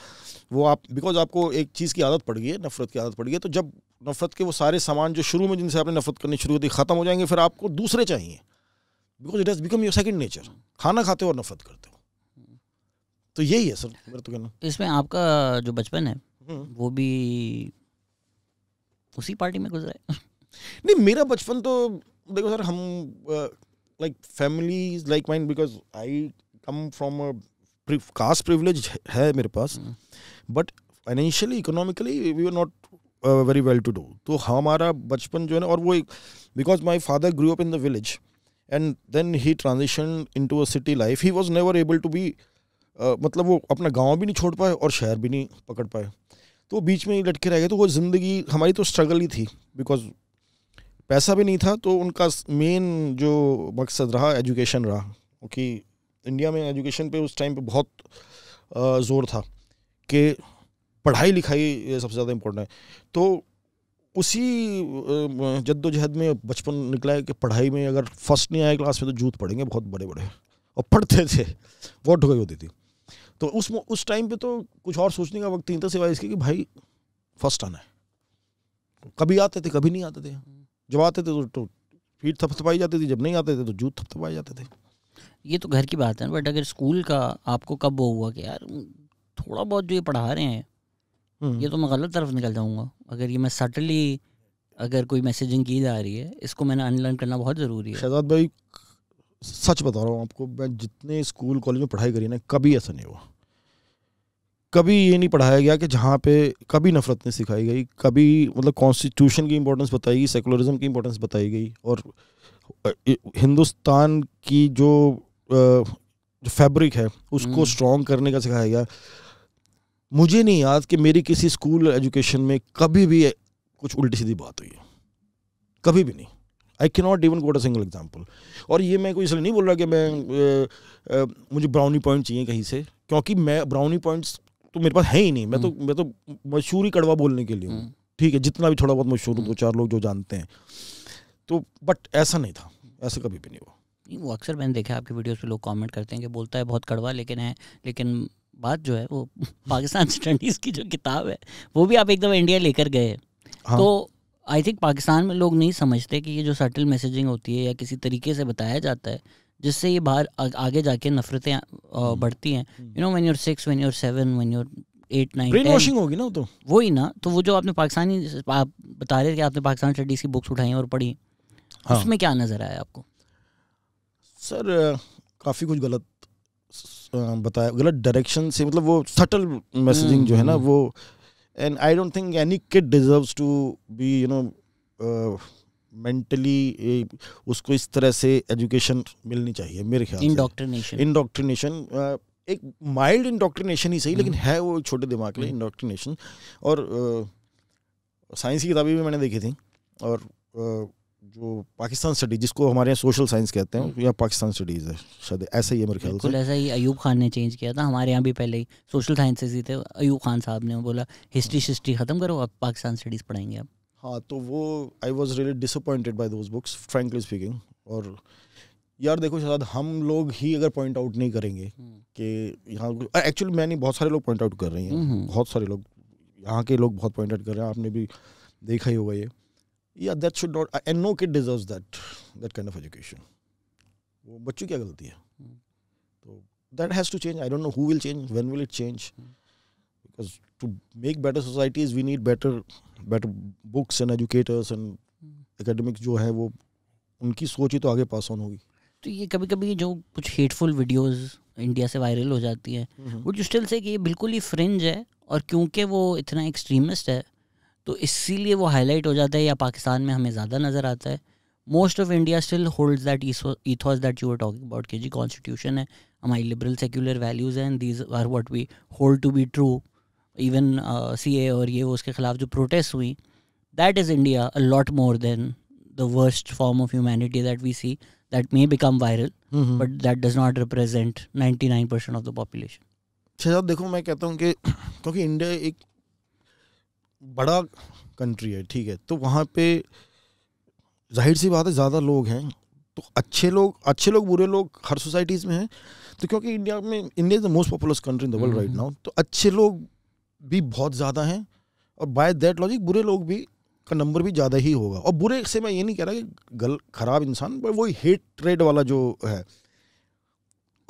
वो आप बिकॉज आपको एक चीज़ की आदत पड़ गई है नफरत की आदत पड़ गई है तो जब नफरत के वो सारे सामान जो शुरू में जिनसे आपने नफरत करनी शुरू होती ख़त्म हो जाएंगे फिर आपको दूसरे चाहिए because it has become your second nature खाना खाते हो और नफरत करते हो तो यही है सर मेरा तो कहना तो इसमें आपका जो बचपन है हम्म। वो भी उसी पार्टी में गुजरा है नहीं मेरा बचपन तो देखो सर हम like family like mind because I come from a cast privilege है मेरे पास but financially economically we are not very well to do तो हमारा बचपन जो है ना और वो एक because my father grew up in the village and then he transition in to a city life he was never able to be आ, मतलब वो अपना गांव भी नहीं छोड़ पाए और शहर भी नहीं पकड़ पाए तो बीच में ही लटके रह गए तो वो ज़िंदगी हमारी तो स्ट्रगल ही थी बिकॉज पैसा भी नहीं था तो उनका मेन जो मकसद रहा एजुकेशन रहा क्योंकि इंडिया में एजुकेशन पे उस टाइम पे बहुत ज़ोर था कि पढ़ाई लिखाई सबसे ज़्यादा इम्पोर्टेंट है तो उसी जद्दोजहद में बचपन निकला है कि पढ़ाई में अगर फर्स्ट नहीं आया क्लास में तो जूत पढ़ेंगे बहुत बड़े बड़े और पढ़ते थे बहुत ठुकाई होती थी तो उस उस टाइम पे तो कुछ और सोचने का वक्त नहीं था सिवाय इसके कि भाई फर्स्ट आना है कभी आते थे कभी नहीं आते थे जब आते थे तो, तो फीट थपथपाई जाती थी जब नहीं आते थे तो जूत थपथपाए जाते थे ये तो घर की बात है बट अगर स्कूल का आपको कब वो हुआ कि यार थोड़ा बहुत जो ये पढ़ा रहे हैं हम्म। ये तो मैं गलत तरफ निकल जाऊंगा अगर ये मैं सटली अगर कोई मैसेजिंग की जा रही है इसको मैंने अनलर्न करना बहुत ज़रूरी है शहजाद भाई सच बता रहा हूँ आपको मैं जितने स्कूल कॉलेज में पढ़ाई करी ना कभी ऐसा नहीं हुआ कभी ये नहीं पढ़ाया गया कि जहाँ पे कभी नफरत नहीं सिखाई गई कभी मतलब कॉन्स्टिट्यूशन की इंपॉर्टेंस बताई गई सेकुलरिज्म की इंपॉर्टेंस बताई गई और हिंदुस्तान की जो जो फैब्रिक है उसको स्ट्रॉन्ग हम्म। करने का सिखाया गया मुझे नहीं याद कि मेरी किसी स्कूल एजुकेशन में कभी भी कुछ उल्टी सीधी बात हुई है कभी भी नहीं आई के not even got a single example और ये मैं कोई इसलिए नहीं बोल रहा कि मैं ए, ए, मुझे ब्राउनी पॉइंट चाहिए कहीं से क्योंकि मैं ब्राउनी पॉइंट्स तो मेरे पास है ही नहीं मैं तो हम्म। मैं तो मशहूर ही कड़वा बोलने के लिए हूँ हम्म। ठीक है जितना भी थोड़ा बहुत मशहूर हम्म। दो चार लोग जो जानते हैं तो बट ऐसा नहीं था ऐसा कभी भी नहीं हुआ वो अक्सर मैंने देखा आपके वीडियोस पे लोग कमेंट करते हैं कि बोलता है बहुत कड़वा लेकिन है लेकिन बात जो है वो पाकिस्तान स्टडीज़ की जो किताब है वो भी आप एकदम इंडिया लेकर गए हाँ। तो आई थिंक पाकिस्तान में लोग नहीं समझते कि ये जो सटल मैसेजिंग होती है या किसी तरीके से बताया जाता है जिससे ये बाहर आगे जाके नफरतें हम्म। बढ़ती हैं you know when you're six when you're seven when you're eight nine brainwashing होगी ना तो वही ना तो वो जो आपने पाकिस्तानी आप बता रहे थे आपने पाकिस्तान स्टडीज़ की बुक्स उठाई और पढ़ी हाँ। उसमें क्या नज़र आया आपको सर काफ़ी कुछ गलत बताया गलत डायरेक्शन से मतलब वो सटल मैसेजिंग जो है ना हम्म। वो and I don't think any kid deserves to be you know mentally eh, उसको इस तरह से एजुकेशन मिलनी चाहिए मेरे ख्याल इंडोक्ट्रिनेशन इंडोक्ट्रिनेशन एक माइल्ड इंडोक्ट्रिनेशन ही सही लेकिन हम्म। है वो छोटे दिमाग में हम्म। इंडोक्ट्रिनेशन और साइंस की किताबें भी मैंने देखी थी और जो पाकिस्तान स्टडीज जिसको हमारे यहाँ सोशल साइंस कहते हैं हम्म। या पाकिस्तान स्टडीज है शायद ऐसा ही है मेरे ख्याल से ऐसा ही अयूब खान ने चेंज किया था हमारे यहाँ भी पहले ही सोशल साइंसेज ही थे अयूब खान साहब ने बोला हिस्ट्री शिस्ट्री ख़त्म करो अब पाकिस्तान स्टडीज़ पढ़ाएंगे आप हाँ तो वो I was really disappointed by those books frankly speaking और यार देखो शायद हम लोग ही अगर पॉइंट आउट नहीं करेंगे हम्म। कि यहाँ एक्चुअली मैं नहीं बहुत सारे लोग पॉइंट आउट कर रहे हैं हम्म, हम्म। बहुत सारे लोग यहाँ के लोग बहुत पॉइंट आउट कर रहे हैं आपने भी देखा ही होगा ये या that should not and no kid deserve that that kind of education वो बच्चों क्या गलती है तो that has to change I don't know who will change when will it change because to make better societies we need better better books and educators and academic जो है वो उनकी सोच ही तो आगे पास ऑन होगी तो ये कभी कभी जो कुछ हेटफुल वीडियोस इंडिया से वायरल हो जाती है वो जो स्टिल से कि ये बिल्कुल ही फ्रिंज है और क्योंकि वो इतना एक्सट्रीमिस्ट है तो इसीलिए वो हाईलाइट हो जाता है या पाकिस्तान में हमें ज़्यादा नज़र आता है most of India still hold that ethos that you are talking about के जी कॉन्स्टिट्यूशन है हमारी लिबरल सेक्युलर वैल्यूज़ हैं these are what we hold to be true even C A और ये वो उसके ख़िलाफ़ जो प्रोटेस्ट हुई that is India a lot more than the worst form of humanity that we see that may become viral but that does not represent ninety nine percent of the population अच्छा साहब देखो मैं कहता हूँ कि क्योंकि India एक बड़ा कंट्री है ठीक है तो वहाँ पे जाहिर सी बात है ज़्यादा लोग हैं तो अच्छे लोग अच्छे लोग बुरे लोग हर सोसाइटीज़ में हैं तो क्योंकि इंडिया में India is the most popular country in the world right now तो अच्छे लोग भी बहुत ज़्यादा हैं और बाय दैट लॉजिक बुरे लोग भी का नंबर भी ज़्यादा ही होगा और बुरे से मैं ये नहीं कह रहा कि गल खराब इंसान पर वही हेट ट्रेड वाला जो है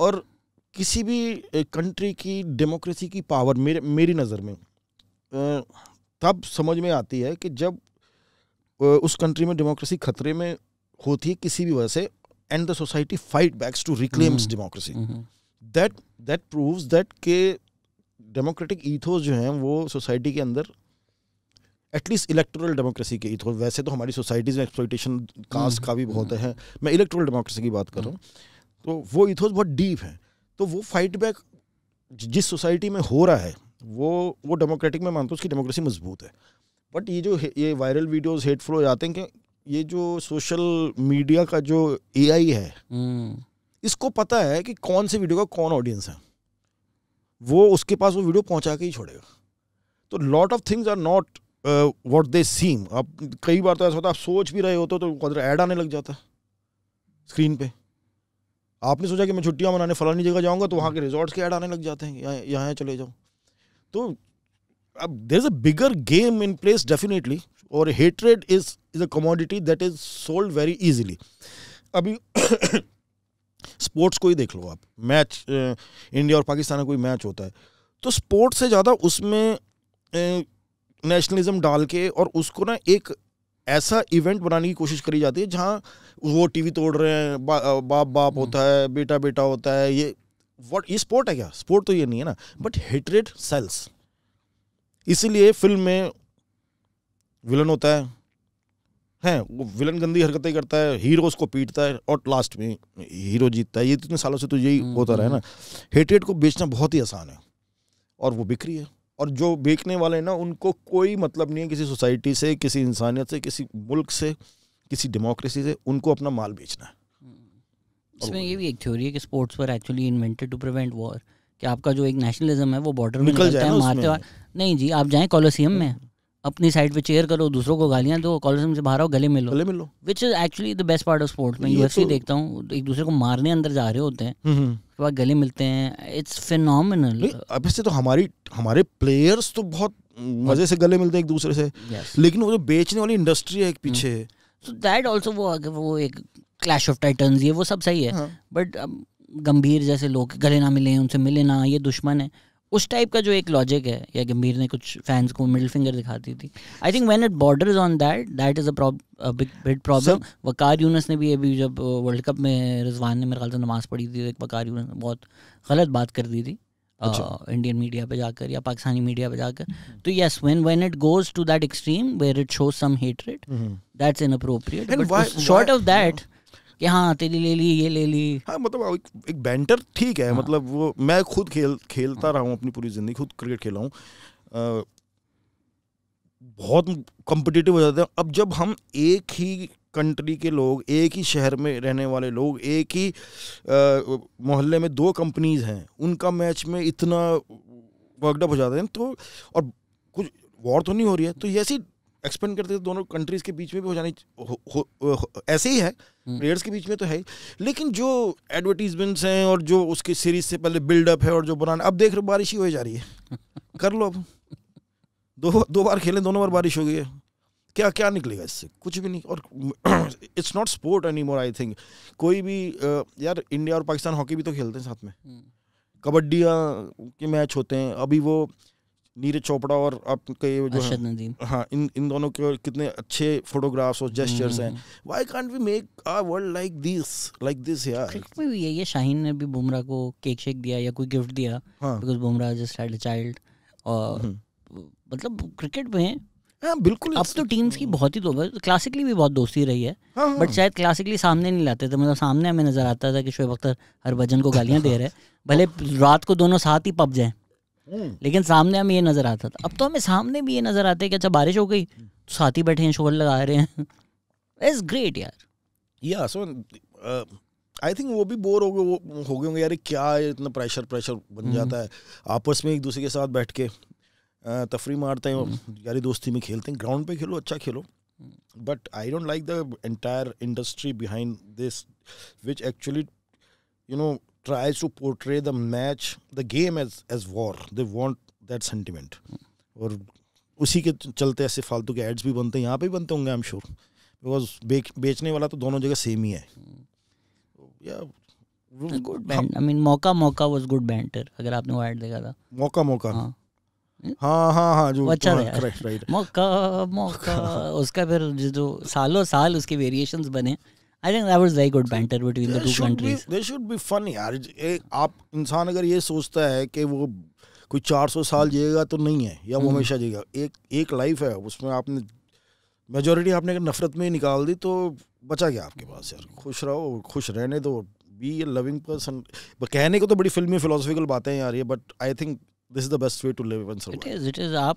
और किसी भी कंट्री की डेमोक्रेसी की पावर मेरे मेरी नज़र में तब समझ में आती है कि जब उस कंट्री में डेमोक्रेसी खतरे में होती है किसी भी वजह से and the society fight backs to reclaims democracy that that proves that के डेमोक्रेटिक ईथोस जो हैं वो सोसाइटी के अंदर एटलीस्ट इलेक्ट्रल डेमोक्रेसी के ईथोस वैसे तो हमारी सोसाइटीज़ में एक्सप्लोइटेशन हम्म, कास्ट का भी बहुत हम्म। है मैं इलेक्ट्रल डेमोक्रेसी की बात कर रहा हूँ हम्म। तो वो ईथोस बहुत डीप हैं तो वो फाइट बैक जिस सोसाइटी में हो रहा है वो वो डेमोक्रेटिक में मानता हूँ उसकी डेमोक्रेसी मजबूत है बट ये जो ये वायरल वीडियोज हेट फ्लो जाते हैं कि ये जो सोशल मीडिया का जो ए है इसको पता है कि कौन से वीडियो का कौन ऑडियंस है वो उसके पास वो वीडियो पहुंचा के ही छोड़ेगा तो lot of things are not what they seem आप कई बार तो ऐसा होता है आप सोच भी रहे होते तो कदर ऐड आने लग जाता है स्क्रीन पे आपने सोचा कि मैं छुट्टियां मनाने फलानी जगह जाऊंगा तो वहाँ के रिजॉर्ट्स के ऐड आने लग जाते हैं यहाँ यहाँ चले जाऊँ तो अब there is a bigger game in place definitely और hatred is is a commodity that is sold very easily अभी स्पोर्ट्स को ही देख लो आप मैच इंडिया और पाकिस्तान का कोई मैच होता है तो स्पोर्ट्स से ज़्यादा उसमें नेशनलिज्म डाल के और उसको ना एक ऐसा इवेंट बनाने की कोशिश करी जाती है जहाँ वो टीवी तोड़ रहे हैं बा, बाप बाप होता हम्म। है बेटा बेटा होता है ये वॉट ये स्पोर्ट है क्या स्पोर्ट तो ये नहीं है ना बट हेटरेट सेल्स इसीलिए फिल्म में विलन होता है हैं वो विलन गंदी हरकतें करता है हीरो उसको पीटता है और लास्ट में हीरो जीतता है ये इतने सालों से तो यही हम्म, होता रहा है ना हेटेड हम्म। को बेचना बहुत ही आसान है और वो बिक्री है और जो बेचने वाले हैं ना उनको कोई मतलब नहीं है किसी सोसाइटी से किसी इंसानियत से किसी मुल्क से किसी डेमोक्रेसी से उनको अपना माल बेचना है हम्म। इसमें ये भी एक थ्योरी है कि स्पोर्ट्स पर actually invented to prevent war कि आपका जो एक नेशनलिज्म है वो बॉर्डर में निकल जाए मारते नहीं जी आप जाएं कॉलोसियम में अपनी साइड पे चेयर करो दूसरों को गालियां दो कॉलेज से बाहर आओ गले मिलो गले मिलो which is actually the best part of sport मैं यूएफसी तो... देखता हूँ एक दूसरे को मारने अंदर जा रहे होते हैं हम्म, हम्म। उसके बाद गले मिलते हैं इट्स फिनोमिनल अब इससे तो हमारी हमारे प्लेयर्स तो बहुत मजे से गले मिलते हैं एक दूसरे से लेकिन वो जो बेचने वाली इंडस्ट्री है एक हम्म। पीछे सो दैट आल्सो वो वो एक क्लैश ऑफ टाइटंस ये वो सब सही है बट हाँ। um, गंभीर जैसे लोग गले ना मिले उनसे मिले ना ये दुश्मन है उस टाइप का जो एक लॉजिक है या गंभीर ने कुछ फैंस को मिडिल फिंगर दिखा दी थी I think when it borders on that that is a big problem Waqar Younis ने भी अभी जब वर्ल्ड कप में रिजवान ने मेरे ख्याल से नमाज़ पढ़ी थी तो वकार यूनस ने बहुत गलत बात कर दी थी इंडियन मीडिया अच्छा। पे जाकर या पाकिस्तानी मीडिया पे जाकर हम्म। तो yes when when it goes to that extreme where it shows some hatred that's inappropriate but short of that कि हाँ तेरी ले ली ये ले ली हाँ मतलब एक, एक बैंटर ठीक है हाँ. मतलब वो मैं खुद खेल खेलता हाँ. रहा हूँ अपनी पूरी जिंदगी खुद क्रिकेट खेला हूँ बहुत कॉम्पिटिटिव हो जाते हैं अब जब हम एक ही कंट्री के लोग एक ही शहर में रहने वाले लोग एक ही मोहल्ले में दो कंपनीज हैं उनका मैच में इतना वर्कडअप हो जाते हैं तो और कुछ वॉर तो नहीं हो रही है तो ऐसी एक्सपेंड करते तो दोनों कंट्रीज के बीच में भी हो जानी हो, हो, ऐसे ही है प्लेयर्स हम्म। के बीच में तो है ही लेकिन जो एडवर्टीजमेंट्स हैं और जो उसकी सीरीज से पहले बिल्डअप है और जो बनाना अब देख रहे बारिश ही हो जा रही है कर लो अब दो दो बार खेलें दोनों बार बारिश हो गई है क्या क्या निकलेगा इससे कुछ भी नहीं और it's not sport any more I think कोई भी यार इंडिया और पाकिस्तान हॉकी भी तो खेलते हैं साथ में हम्म। कबड्डियाँ के मैच होते हैं अभी वो नीरज चोपड़ा और आपके जो हाँ इन इन दोनों के कितने अच्छे फोटोग्राफ्स और जेस्टर्स हैं why can't we make a world like this like this यार क्रिकेट में भी है शाहीन ने भी बुमराह को केक शेक दिया या कोई गिफ्ट दिया बिकॉज हाँ। Bumrah just had a child और हम्म। मतलब क्रिकेट में हाँ बिल्कुल अब तो टीम्स की बहुत ही दोस्त तो, मतलब क्लासिकली भी बहुत दोस्ती रही है हाँ, हाँ. बट शायद क्लासिकली सामने नहीं लाते थे मतलब सामने हमें नजर आता था कि शोएब अख्तर हर भजन को गालियां दे रहे हैं भले रात को दोनों साथ ही पब जाएं लेकिन सामने हमें ये नज़र आता था अब तो हमें सामने भी ये नज़र आता है कि अच्छा बारिश हो गई तो साथ ही बैठे हैं शोर लगा रहे हैं इट्स ग्रेट यार या सो आई थिंक वो भी बोर हो गए वो हो गए होंगे यार क्या इतना प्रेशर प्रेशर बन हम्म। जाता है आपस में एक दूसरे के साथ बैठ के uh, तफरी मारते हैं हम्म। यारी दोस्ती में खेलते हैं ग्राउंड पे खेलो अच्छा खेलो but I don't like the entire industry behind this which actually you know tries to portray the match, the game as as war. They want that sentiment. और उसी के चलते ऐसे फालतू के एड्स भी बनते हैं यहाँ पे भी बनते होंगे आई एम श्योर बिकॉज बेचने वाला तो दोनों जगह सेम ही है तो या गुड बैंड आई मीन मौका मौका वाज गुड बैंटर अगर आपने वो ऐड देखा था मौका मौका हाँ हाँ हाँ हाँ जो अच्छा हाँ, राइट राइट मौका मौका उसका फिर जो सालों साल उसके वेरिएशंस बने I think that was very good banter between there the two countries. Be, there should be fun यार आप इंसान अगर ये सोचता है कि वो कोई 400 साल जिएगा तो नहीं है या वो हम्म। हमेशा जिएगा एक एक लाइफ है उसमें आपने मेजोरिटी आपने अगर नफरत में ही निकाल दी तो बचा गया आपके पास यार खुश रहो खुश रहने दो बी ए लविंग पर्सन कहने को तो बड़ी फिल्मी फिलोसफिकल बातें यार ये but I think this is the best way to live and survive it is it is आप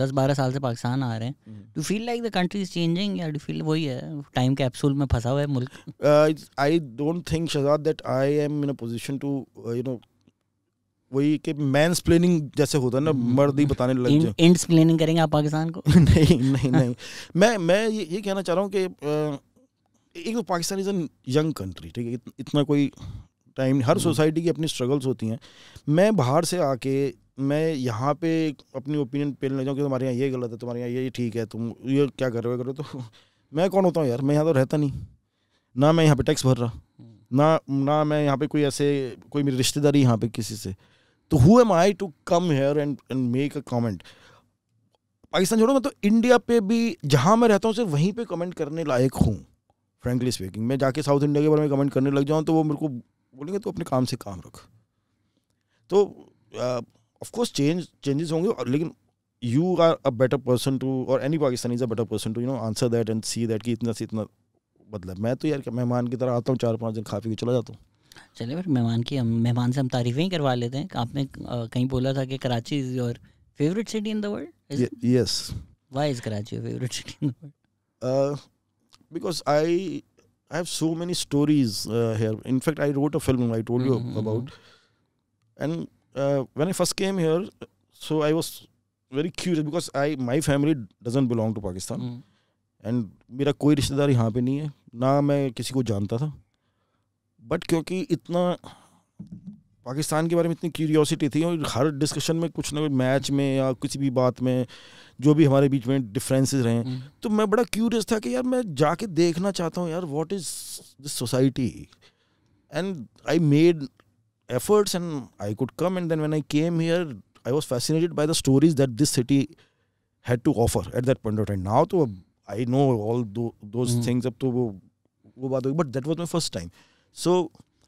10 uh, 12 साल से पाकिस्तान आ रहे हैं do feel like the country is changing या डू फील वही है टाइम कैप्सूल में फंसा हुआ है मुल्क I don't think Shehzad that I am in a position to you know वही कि मैन स्प्लेनिंग जैसे होता है ना हम्म। मर्द ही बताने लग जाए एंड स्प्लेनिंग करेंगे आप पाकिस्तान को नहीं नहीं नहीं मैं मैं ये, ये कहना चाह रहा हूँ कि uh, एक तो Pakistan is a young country ठीक है इतना कोई टाइम हर सोसाइटी हम्म। की अपनी स्ट्रगल्स होती हैं मैं बाहर से आके मैं यहाँ पे अपनी ओपिनियन पेल लग जाऊँ कि तुम्हारे यहाँ ये गलत है तुम्हारे यहाँ ये ठीक है तुम ये क्या कर रहे हो करो तो मैं कौन होता हूँ यार मैं यहाँ तो रहता नहीं ना मैं यहाँ पे टैक्स भर रहा हम्म। ना ना मैं यहाँ पे कोई ऐसे कोई मेरी रिश्तेदारी यहाँ पे किसी से तो who am I to come here and and make a comment Pakistan छोड़ो मैं तो इंडिया पे भी जहाँ मैं रहता हूँ सिर्फ वहीं पे कमेंट करने लायक हूँ फ्रेंकली स्पीकिंग मैं जाके साउथ इंडिया के बारे में कमेंट करने लग जाऊँ तो वो मेरे को बोलेंगे तो अपने काम से काम रख तो ऑफ कोर्स चेंज चेंजेस होंगे और लेकिन you are a better person to और any Pakistani is a better person to you know answer that and see that कि इतना से इतना बदला मतलब। मैं तो यार मेहमान की तरह आता हूँ चार पाँच दिन खा पी के चला जाता हूँ चले फिर मेहमान की हम मेहमान से हम तारीफ़ें ही करवा लेते हैं आपने कहीं बोला था कि Karachi is your favourite city in the world yes why is Karachi your favourite city in the world because I I have so many stories uh, here. In fact, I wrote a film I told mm-hmm. you mm-hmm. about. And uh, when I first came here, so I was very curious because I my family doesn't belong to Pakistan. Mm. And मेरा कोई रिश्तेदार यहाँ पे नहीं है ना मैं किसी को जानता था बट क्योंकि इतना पाकिस्तान के बारे में इतनी क्यूरियोसिटी थी हर डिस्कशन में कुछ ना कुछ मैच में या किसी भी बात में जो भी हमारे बीच में डिफरेंसेस रहे हम्म। तो मैं बड़ा क्यूरियस था कि यार मैं जाके देखना चाहता हूँ यार what is this society and I made efforts and I could come and then when I came here I was fascinated by the stories that this city had to offer at that point of now तो I know all those things अब तो वो वो बात होगी but that was my first time so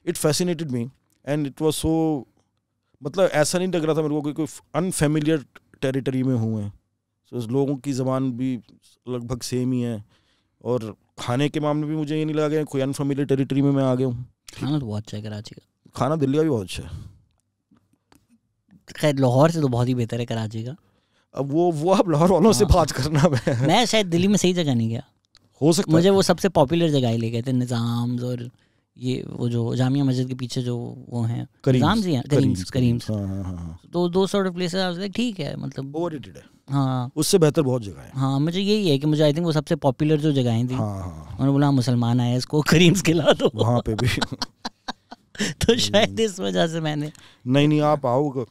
it fascinated me and it was so मतलब ऐसा नहीं लग रहा था मेरे को कि कोई अनफेमिलियर टेरिटरी में हुए हैं सो so, लोगों की ज़बान भी लगभग सेम ही है और खाने के मामले में भी मुझे ये नहीं लगा कि कोई अनफेमिलियर टेरिटरी में मैं आ गया हूँ खाना तो बहुत अच्छा है कराची का खाना दिल्ली का भी बहुत अच्छा है खैर लाहौर से तो बहुत ही बेहतर है कराची का अब वो वो अब लाहौर वालों से हाँ। बात करना मैं मैं शायद दिल्ली में सही जगह नहीं गया हो सकता मुझे वो सबसे पॉपुलर जगह ही ले गए थे निज़ाम और ये वो जो जामिया मस्जिद के पीछे जो वो हैं करीम हैं करीम्स करीम्स हाँ, हाँ, हाँ, तो दो सॉर्ट ऑफ प्लेसेस लाइक ठीक है मतलब ओवररेटेड है हाँ उससे बेहतर बहुत जगह है हाँ मुझे यही है कि मुझे आई थिंक वो सबसे पॉपुलर जो जगह थी उन्होंने बोला मुसलमान आया इसको करीम्स ला दो तो वहाँ पे भी तो शायद इस वजह से मैंने नहीं नहीं आप आओ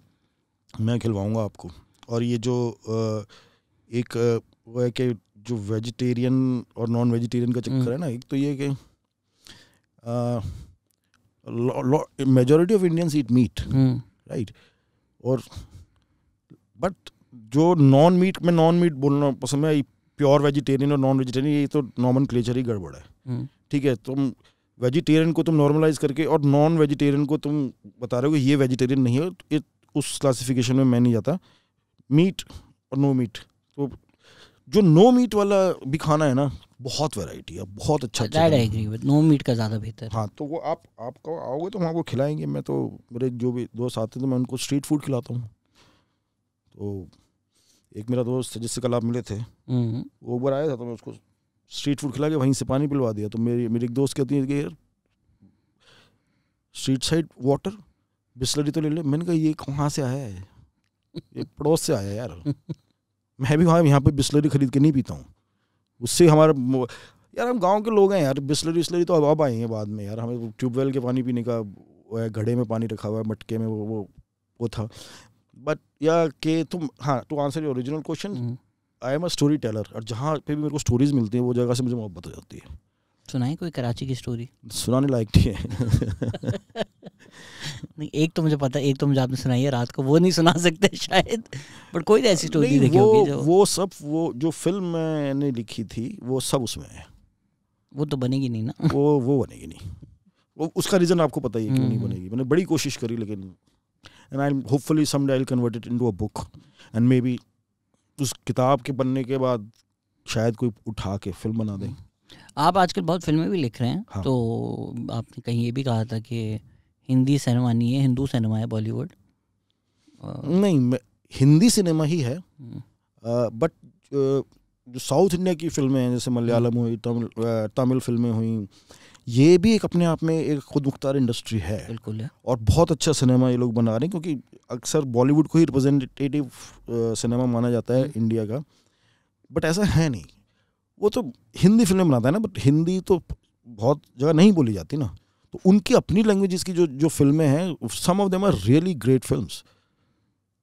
मैं खिलवाऊंगा आपको और ये जो एक वो है कि जो वेजिटेरियन और नॉन वेजिटेरियन का चक्कर हम्म। है ना एक तो ये कि majority of Indians eat meat right और बट जो नॉन मीट में नॉन मीट बोलना पसंद है प्योर वेजिटेरियन और नॉन वेजिटेरियन ये तो नॉर्मल क्लेचर ही गड़बड़ है hmm. ठीक है तुम वेजिटेरियन को तुम नॉर्मलाइज करके और नॉन वेजिटेरियन को तुम बता रहे हो कि ये वेजिटेरियन नहीं है ये उस क्लासिफिकेशन में मैं नहीं जाता मीट और नो मीट तो जो नो मीट वाला भी खाना है ना बहुत वैरायटी है बहुत अच्छा that I agree with no meat का ज़्यादा बेहतर हाँ तो वो आप आपको आओगे तो हम आपको खिलाएंगे मैं तो मेरे जो भी दोस्त आते थे तो मैं उनको स्ट्रीट फूड खिलाता हूँ तो एक मेरा दोस्त जिससे कल आप मिले थे हम्म। वो ऊपर आया था तो मैं उसको स्ट्रीट फूड खिला के वहीं से पानी पिलवा दिया तो मेरी मेरी एक दोस्त कहती है कि यार स्ट्रीट साइड वाटर बिस्लरी तो ले ले मैंने कहा ये कहाँ से आया है ये पड़ोस से आया है यार मैं भी वहाँ यहाँ पे बिस्लरी खरीद के नहीं पीता हूँ उससे हमारा यार हम गांव के लोग हैं यार बिस्लरी विस्लरी तो अब अब आएंगे बाद में यार हमें ट्यूबवेल के पानी पीने का घड़े में पानी रखा हुआ है मटके में वो वो वो था बट या के तुम हाँ to answer your original question I am a story teller और जहाँ पे भी मेरे को स्टोरीज मिलती हैं वो जगह से मुझे मोहब्बत हो जाती है सुनाई कोई कराची की स्टोरी सुनाने लायक थी है नहीं एक तो मुझे पता है एक तो मुझे आपने सुनाई है रात को वो नहीं सुना सकते शायद बट कोई तो ऐसी स्टोरी देखी होगी जो वो सब वो जो फिल्म मैंने लिखी थी वो सब उसमें है वो तो बनेगी नहीं ना वो वो बनेगी नहीं वो उसका रीज़न आपको पता ही है क्यों नहीं हम्म। बनेगी मैंने बड़ी कोशिश करी लेकिन and I hopefully someday I convert it into a book and maybe उस किताब के बनने के बाद शायद कोई उठा के फिल्म बना दें आप आजकल बहुत फिल्में भी लिख रहे हैं हाँ। तो आपने कहीं ये भी कहा था कि हिंदी सिनेमा नहीं है हिंदू सिनेमा है बॉलीवुड नहीं हिंदी सिनेमा ही है बट हम्म। जो साउथ इंडिया की फिल्में हैं जैसे मलयालम हुई तमिल तमिल फिल्में हुई ये भी एक अपने आप में एक खुद मुख्तार इंडस्ट्री है बिल्कुल है और बहुत अच्छा सिनेमा ये लोग बना रहे हैं क्योंकि अक्सर बॉलीवुड को ही रिप्रेजेंटेटिव सिनेमा माना जाता है हम्म। इंडिया का बट ऐसा है नहीं वो तो हिंदी फिल्म बनाता है ना बट हिंदी तो बहुत जगह नहीं बोली जाती ना तो उनकी अपनी लैंग्वेज की जो जो फिल्में हैं some of them are really great film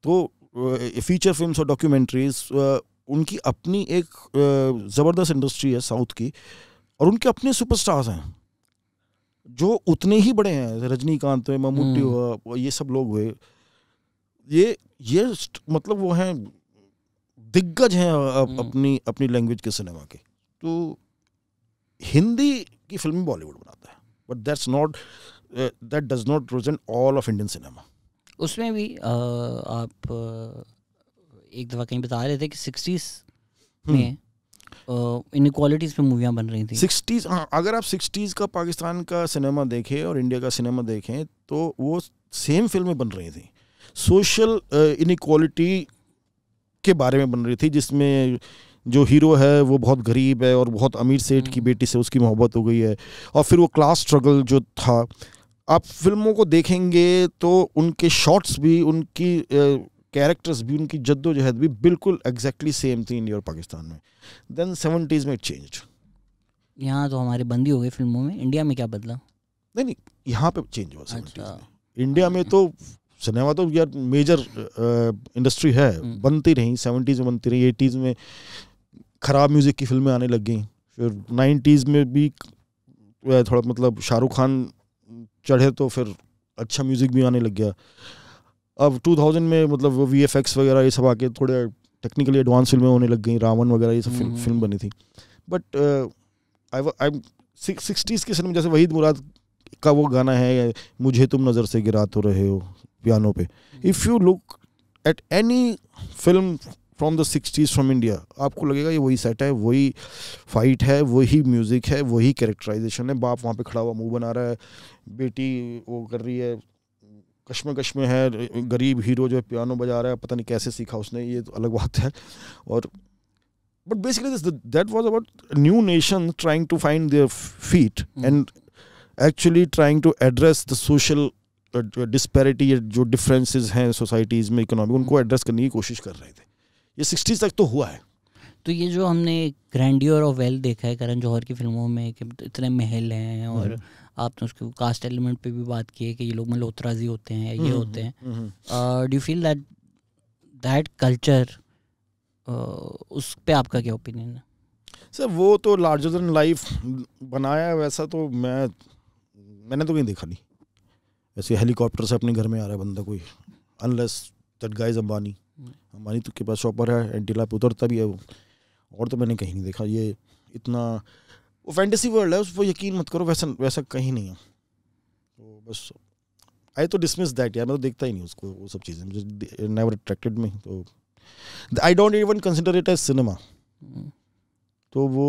तो फीचर फिल्म और डॉक्यूमेंट्रीज उनकी अपनी एक ज़बरदस्त इंडस्ट्री है साउथ की और उनके अपने सुपरस्टार्स हैं जो उतने ही बड़े हैं रजनीकांत हुए ममूटी हम्म। हुआ ये सब लोग हुए ये ये मतलब वो हैं दिग्गज हैं हम्म। अपनी अपनी लैंग्वेज के सिनेमा के तो हिंदी की फिल्में बॉलीवुड बनाता है but that's not that does not present all of Indian cinema उसमें भी आ, आप एक दफ़ा कहीं बता रहे थे कि सिक्सटीज़ hmm. में इनक्वालिटीज़ पे मूवियाँ बन रही थी सिक्सटीज़ हाँ अगर आप सिक्सटीज़ का पाकिस्तान का सिनेमा देखें और इंडिया का सिनेमा देखें तो वो सेम फिल्में बन रही थी सोशल इनक्वालिटी के बारे में बन रही थी जिसमें जो हीरो है वो बहुत गरीब है और बहुत अमीर सेठ की हम्म। बेटी से उसकी मोहब्बत हो गई है और फिर वो क्लास स्ट्रगल जो था आप फिल्मों को देखेंगे तो उनके शॉट्स भी उनकी कैरेक्टर्स भी उनकी जद्दोजहद भी बिल्कुल एग्जैक्टली सेम थी इंडिया और पाकिस्तान में देन सेवेंटीज़ में इट चेंज यहाँ तो हमारे बंदी हो गए फिल्मों में इंडिया में क्या बदला नहीं नहीं यहाँ पे चेंज हुआ अच्छा। इंडिया में तो सिनेमा तो यार मेजर इंडस्ट्री है हम्म। बनती रही सेवेंटीज़ में बनती रही एटीज़ में ख़राब म्यूज़िक की फिल्में आने लग गई फिर नाइन्टीज़ में भी थोड़ा मतलब शाहरुख खान चढ़े तो फिर अच्छा म्यूज़िक भी आने लग गया अब 2000 में मतलब वी एफ एक्स वगैरह ये सब आके थोड़े टेक्निकली एडवांस फिल्में होने लग गई रावण वगैरह ये सब फिल्म हम्म। फिल्म बनी थी बट आई आई सिक्सटीज़ के सिनेमा जैसे वहीद मुराद का वो गाना है मुझे तुम नज़र से गिरा तो रहे हो पियानो पे if you look at any film from the sixties from India आपको लगेगा ये वही सेट है वही फाइट है वही म्यूज़िक है वही कैरेक्टराइजेशन है बाप वहाँ पे खड़ा हुआ मुंह बना रहा है बेटी वो कर रही है कश्मे कश्मे है गरीब हीरो जो है पियानो बजा रहा है पता नहीं कैसे सीखा उसने ये तो अलग बात है और but basically this that was about new nation trying to find their feet and actually trying to address the social disparity जो डिफरेंसेस हैं सोसाइटीज़ में इकोनॉमिक उनको एड्रेस hmm. करने की कोशिश कर रहे थे ये सिक्सटीज तक तो हुआ है तो ये जो हमने ग्रैंडियर और वेल्थ देखा है करण जौहर की फिल्मों में कि इतने महल हैं हम्म। और आपने उसके कास्ट एलिमेंट पे भी बात की है कि ये लोग मल्होत्राजी होते हैं ये हम्म, होते हैं do feel that that culture उस पर आपका क्या ओपिनियन है सर वो तो लार्जर देन लाइफ बनाया वैसा तो मैं मैंने तो कहीं देखा नहीं ऐसे हेलीकॉप्टर से अपने घर में आ रहा है बंदा कोई अनलेस दैट गाइज अंबानी हमारी तो के पास शॉपर है एंटीला पे उतरता भी है वो और तो मैंने कहीं नहीं देखा ये इतना वो फैंटेसी वर्ल्ड है उस पर यकीन मत करो वैसा वैसा कहीं नहीं है तो बस आई तो डिसमिस दैट यार मैं तो देखता ही नहीं उसको वो सब चीज़ें मुझे नेवर अट्रैक्टेड में तो I don't even consider it as cinema तो वो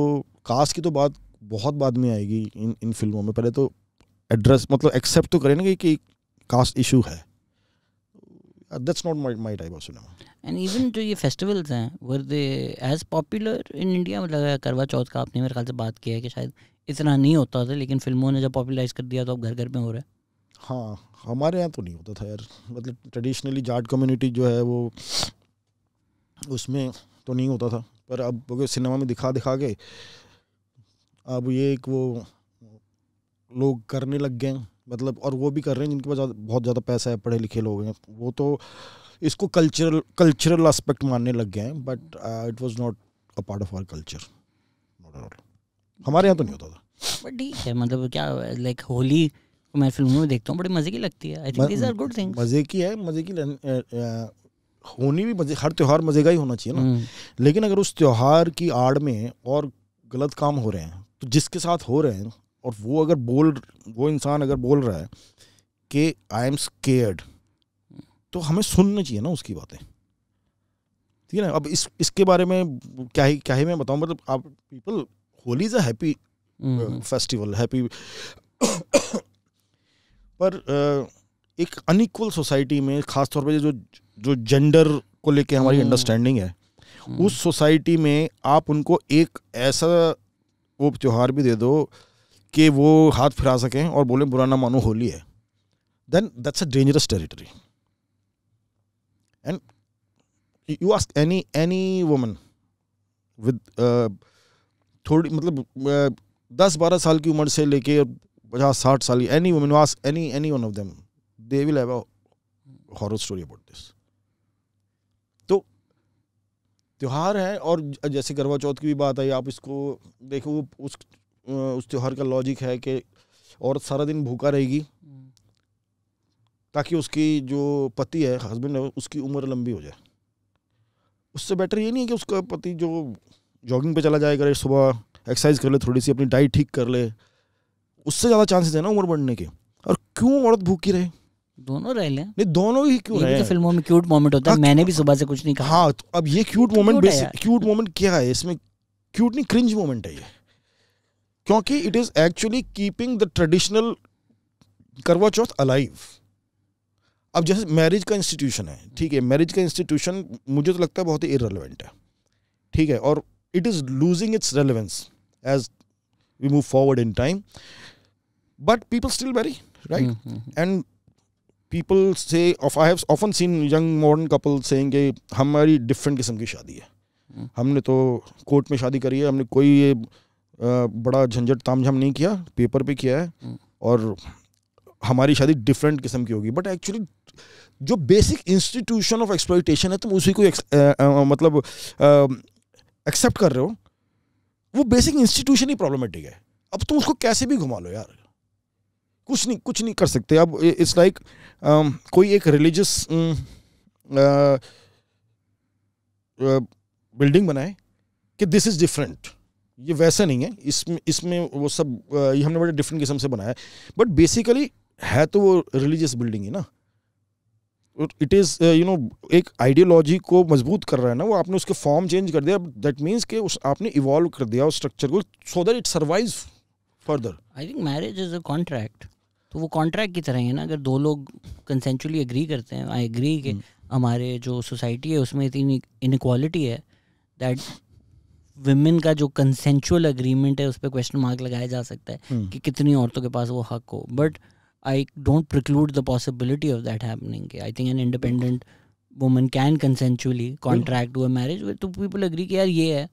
कास्ट की तो बात बहुत बाद में आएगी इन इन फिल्मों में पहले तो एड्रेस मतलब एक्सेप्ट तो करें ना कि कास्ट इशू है Uh, that's not my, my type of cinema and even जो ये festivals हैं were they as popular in India मतलब करवा चौथ का आपने मेरे ख्याल से बात किया है कि शायद इतना नहीं होता था लेकिन फिल्मों ने जब popularize कर दिया तो अब घर घर में हो रहा है हाँ हमारे यहाँ तो नहीं होता था यार मतलब ट्रेडिशनली जाट community जो है वो उसमें तो नहीं होता था पर अब सिनेमा में दिखा दिखा के अब ये एक वो लोग करने लग गए मतलब और वो भी कर रहे हैं जिनके पास बहुत ज़्यादा पैसा है पढ़े लिखे लोग हैं वो तो इसको कल्चरल कल्चरल एस्पेक्ट मानने लग गए हैं but it was not a part of our culture not at all हमारे यहाँ तो नहीं होता था बट ठीक है मतलब क्या लाइक होली मैं फिल्मों में देखता हूँ बड़ी मज़े की लगती है I think are good things मज़े की है मज़े की होनी भी मजे हर त्यौहार मज़े का ही होना चाहिए ना हम्म। लेकिन अगर उस त्यौहार की आड़ में और गलत काम हो रहे हैं तो जिसके साथ हो रहे हैं और वो अगर बोल वो इंसान अगर बोल रहा है कि आई एम स्केयर्ड तो हमें सुनना चाहिए ना उसकी बातें ठीक है ना अब इस इसके बारे में क्या ही क्या ही मैं बताऊं मतलब आप people Holi is hmm, hmm. A happy festival happy पर एक अनइक्वल सोसाइटी में खास तौर जो जो जेंडर को लेके हमारी अंडरस्टैंडिंग हम्म। है उस सोसाइटी में आप उनको एक ऐसा वो त्यौहार भी दे दो कि वो हाथ फिरा सकें और बोले बुरा ना मानो होली है then that's a dangerous territory and you ask any any woman with थोड़ी मतलब uh, दस बारह साल की उम्र से लेके पचास साठ साल any women ask any any one of them they will have a horror story about this तो त्यौहार है और जैसे करवा चौथ की भी बात आई आप इसको देखो उस उस त्यौहार का लॉजिक है कि औरत सारा दिन भूखा रहेगी ताकि उसकी जो पति है हस्बैंड है उसकी उम्र लंबी हो जाए उससे बेटर ये नहीं है कि उसका पति जो जॉगिंग पे चला जाएगा सुबह एक्सरसाइज कर ले थोड़ी सी अपनी डाइट ठीक कर ले उससे ज़्यादा चांसेस है ना उम्र बढ़ने के और क्यों औरत भूखी रहे दोनों रह लें नहीं दोनों ही क्यों तो रहे फिल्मों में क्यूट मोमेंट होता है मैंने भी सुबह से कुछ नहीं कहा हाँ तो अब ये क्यूट मोमेंट क्यूट मोमेंट क्या है इसमें क्यूट नहीं क्रिंज मोमेंट है ये क्योंकि it is actually keeping the traditional Karva Chauth alive अब जैसे मैरिज का इंस्टीट्यूशन है ठीक है मैरिज का इंस्टीट्यूशन मुझे तो लगता है बहुत ही इरेलीवेंट है ठीक है और it is losing its relevance as we move forward in time but people still marry right and people say I have often seen young modern couple say हमारी डिफरेंट किस्म की शादी है hmm. हमने तो कोर्ट में शादी करी है हमने कोई बड़ा झंझट तामझाम नहीं किया पेपर पे किया है हम्म। और हमारी शादी डिफरेंट किस्म की होगी बट एक्चुअली जो बेसिक इंस्टीट्यूशन ऑफ एक्सप्लोइटेशन है तुम उसी को मतलब एक्सेप्ट कर रहे हो वो बेसिक इंस्टीट्यूशन ही प्रॉब्लमेटिक है अब तुम उसको कैसे भी घुमा लो यार कुछ नहीं कुछ नहीं कर सकते अब इट्स लाइक like, कोई एक रिलीजियस बिल्डिंग बनाए कि दिस इज़ डिफरेंट ये वैसा नहीं है इसमें इसमें वो सब ये हमने बड़े डिफरेंट किस्म से बनाया है बट बेसिकली है तो वो रिलीजियस बिल्डिंग ही ना इट इज़ यू नो एक आइडियोलॉजी को मजबूत कर रहा है ना वो आपने उसके फॉर्म चेंज कर दिया दैट मीन्स के उस आपने इवॉल्व कर दिया उस स्ट्रक्चर को so that it survive further I think marriage is a contract तो वो कॉन्ट्रैक्ट की तरह है ना अगर दो लोग कंसेंचुअली एग्री करते हैं आई एग्री कि हम्म। हमारे जो सोसाइटी है उसमें इतनी इनक्वालिटी है दैट वुमेन का जो कंसेंचुअल अग्रीमेंट है उस पर क्वेश्चन मार्क लगाया जा सकता है हम्म। कि कितनी औरतों के पास वो हक हो but I don't preclude the possibility of that happening I think an independent women can consensually contract to a marriage तो पीपल अग्री कि यार ये है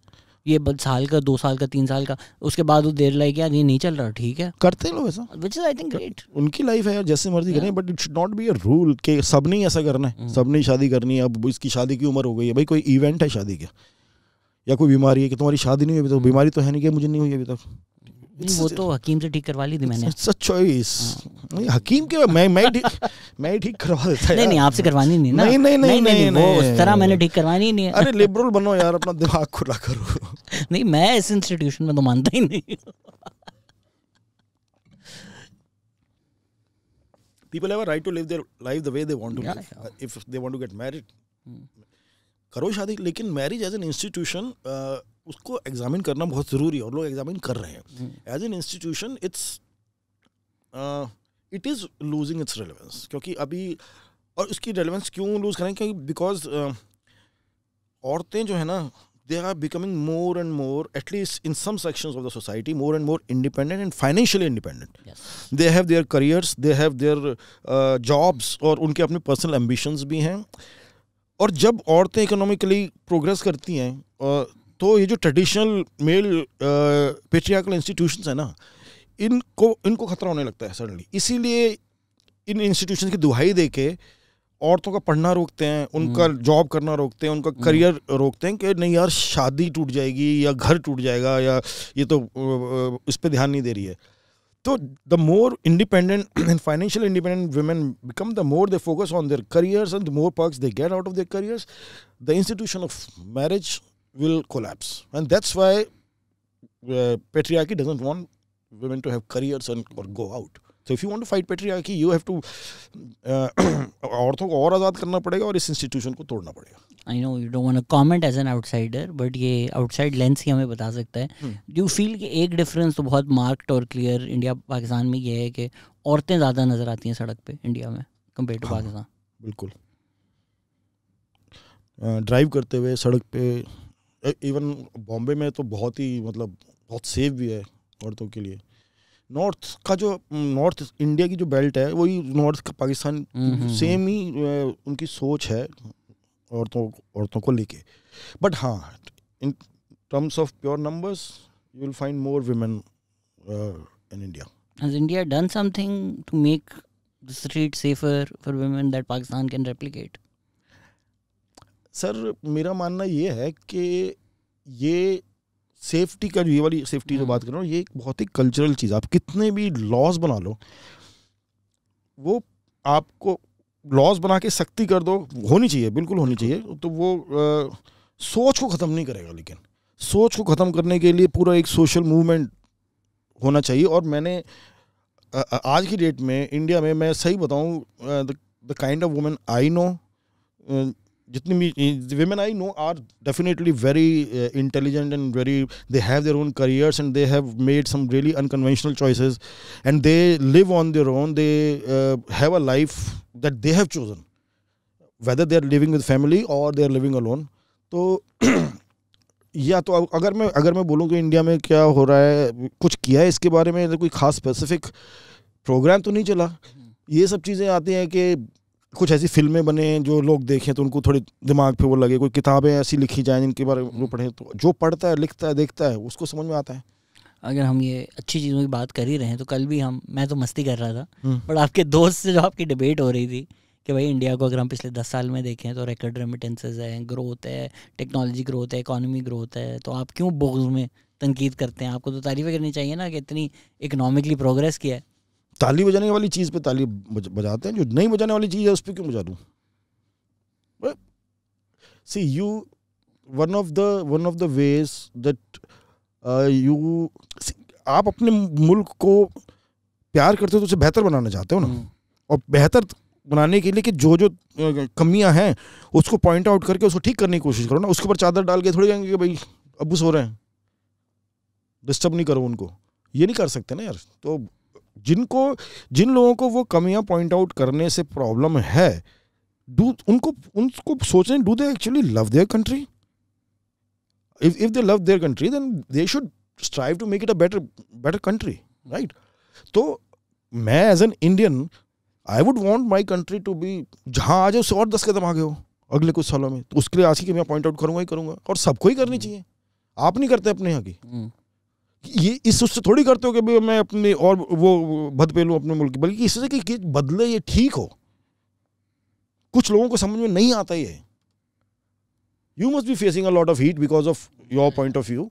ये बस साल का दो साल का तीन साल का उसके बाद वो देर लाइक यार ये नहीं चल रहा ठीक है करते हैं लोग ऐसा which is I think great उनकी लाइफ है जैसे मर्जी yeah. करें but it should not be a rule के सब नहीं ऐसा करना है mm. सब नहीं शादी करनी है अब इसकी शादी की उम्र हो गई है भाई कोई इवेंट है शादी का या कोई बीमारी है कि तुम्हारी शादी नहीं हुई अभी तक बीमारी तो है नहीं कि मुझे नहीं हुई अभी तक वो तो हकीम से ठीक करवा ली थी मैंने सच चॉइस हाँ। नहीं हकीम के मैं मैं मैं ही ठीक करवा देता नहीं नहीं आपसे करवानी नहीं ना नहीं नहीं नहीं नहीं वो उस तरह मैंने ठीक करवानी नहीं है अरे लिबरल बनो यार अपना दिमाग खुला करो नहीं मैं इस इंस्टीट्यूशन में तो मानता ही नहीं people have a right to live their life the way they want to yeah, live. Yeah. If they want to get married, mm. करो शादी लेकिन मैरिज एज एन इंस्टीट्यूशन उसको एग्जामिन करना बहुत ज़रूरी है और लोग एग्जामिन कर रहे हैं as an institution it's it is losing its relevance क्योंकि अभी और उसकी रेलिवेंस क्यों लूज़ करें क्योंकि बिकॉज औरतें जो है ना they are becoming more and more at least in some sections of the society more and more independent and financially independent they have their careers they have their jobs और उनके अपने पर्सनल एम्बिशंस भी हैं और जब औरतें इकोनॉमिकली प्रोग्रेस करती हैं तो ये जो ट्रेडिशनल मेल पेट्रियाकल इंस्टीट्यूशन है ना इनको इनको खतरा होने लगता है सडनली इसीलिए इन इंस्टीट्यूशन की दुहाई दे के औरतों का पढ़ना रोकते हैं उनका जॉब हम्म। करना रोकते हैं उनका करियर हम्म। रोकते हैं कि नहीं यार शादी टूट जाएगी या घर टूट जाएगा या ये तो इस पर ध्यान नहीं दे रही है So the more independent and financially independent women become, the more they focus on their careers and the more perks they get out of their careers, the institution of marriage will collapse, and that's why uh, patriarchy doesn't want women to have careers and or go out. So if you want to fight patriarchy you have to औरतों को और आज़ाद करना पड़ेगा और इस institution को तोड़ना पड़ेगा I know you don't want comment as an outsider but ये आउटसाइड लेंस ही हमें बता सकता है यू hmm. फील कि एक डिफरेंस तो बहुत मार्क्ड और क्लियर इंडिया पाकिस्तान में ये है कि औरतें ज़्यादा नज़र आती हैं सड़क पर इंडिया में कम्पेयर टू पाकिस्तान बिल्कुल ड्राइव करते हुए सड़क पे इवन e, बॉम्बे में तो बहुत ही मतलब बहुत सेफ भी है औरतों के लिए नॉर्थ का जो नॉर्थ इंडिया की जो बेल्ट है वही नॉर्थ का पाकिस्तान सेम ही उनकी सोच है औरतों औरतों को लेके बट हाँ in terms of pure numbers you will find more women in India has India done something to make the street safer for women that Pakistan can replicate sir मेरा मानना ये है कि ये सेफ्टी का जो ये वाली सेफ्टी जो हम्म। बात कर रहा हूँ ये एक बहुत ही कल्चरल चीज़ है आप कितने भी लॉज बना लो वो आपको लॉज बना के सख्ती कर दो होनी चाहिए बिल्कुल होनी चाहिए तो वो आ, सोच को ख़त्म नहीं करेगा लेकिन सोच को ख़त्म करने के लिए पूरा एक सोशल मूवमेंट होना चाहिए और मैंने आ, आज की डेट में इंडिया में मैं सही बताऊँ the kind of women I know जितनी भी women I know are definitely very intelligent and very they have their own careers and they have made some really unconventional choices and they live on their own they have a life that they have chosen whether they are living with family और they are living alone तो या तो अगर मैं अगर मैं बोलूँ कि इंडिया में क्या हो रहा है कुछ किया है इसके बारे में कोई खास स्पेसिफिक प्रोग्राम तो नहीं चला ये सब चीज़ें आती हैं कि कुछ ऐसी फिल्में बने जो लोग देखें तो उनको थोड़ी दिमाग पे वो लगे कोई किताबें ऐसी लिखी जाएं जिनके बारे में पढ़ें तो जो पढ़ता है लिखता है देखता है उसको समझ में आता है अगर हम ये अच्छी चीज़ों की बात कर ही रहे हैं तो कल भी हम मैं तो मस्ती कर रहा था हम्म। बट आपके दोस्त से जो आपकी डिबेट हो रही थी कि भाई इंडिया को अगर हम पिछले दस साल में देखें तो रिकॉर्ड रेमिटेंसेज हैं ग्रोथ है टेक्नोलॉजी ग्रोथ है इकॉनमी ग्रोथ है तो आप क्यों बोग में तनकीद करते हैं आपको तो तारीफ़ें करनी चाहिए ना कि इतनी इकनॉमिकली प्रोग्रेस किया है ताली बजाने वाली चीज़ पे ताली बजाते हैं जो नहीं बजाने वाली चीज़ है उस पर क्यों बजा दूँ see you one of the one of the ways that you आप अपने मुल्क को प्यार करते हो तो उसे बेहतर बनाना चाहते हो ना हम्म। और बेहतर बनाने के लिए कि जो जो कमियां हैं उसको पॉइंट आउट करके उसको ठीक करने की कोशिश करो ना उसके ऊपर चादर डाल के थोड़ी कहेंगे कि भाई अबू सो रहे हैं डिस्टर्ब नहीं करो उनको ये नहीं कर सकते ना यार तो जिनको जिन लोगों को वो कमियां पॉइंट आउट करने से प्रॉब्लम है डू उनको उनको सोचें do they actually love their country if if they love their country then they should strive to make it a better better country right तो मैं as an Indian I would want my country to be जहाँ आ जाओ उससे और दस कदम आगे हो अगले कुछ सालों में तो उसके लिए आज की मैं पॉइंट आउट करूंगा ही करूंगा और सबको ही करनी चाहिए आप नहीं करते अपने यहाँ हम्म। की ये इस उससे थोड़ी करते हो कि भाई मैं अपने और वो भद पे लूँ अपने मुल्क की बल्कि इससे कि बदले ये ठीक हो कुछ लोगों को समझ में नहीं आता ये you must be facing a lot of heat because of your point of view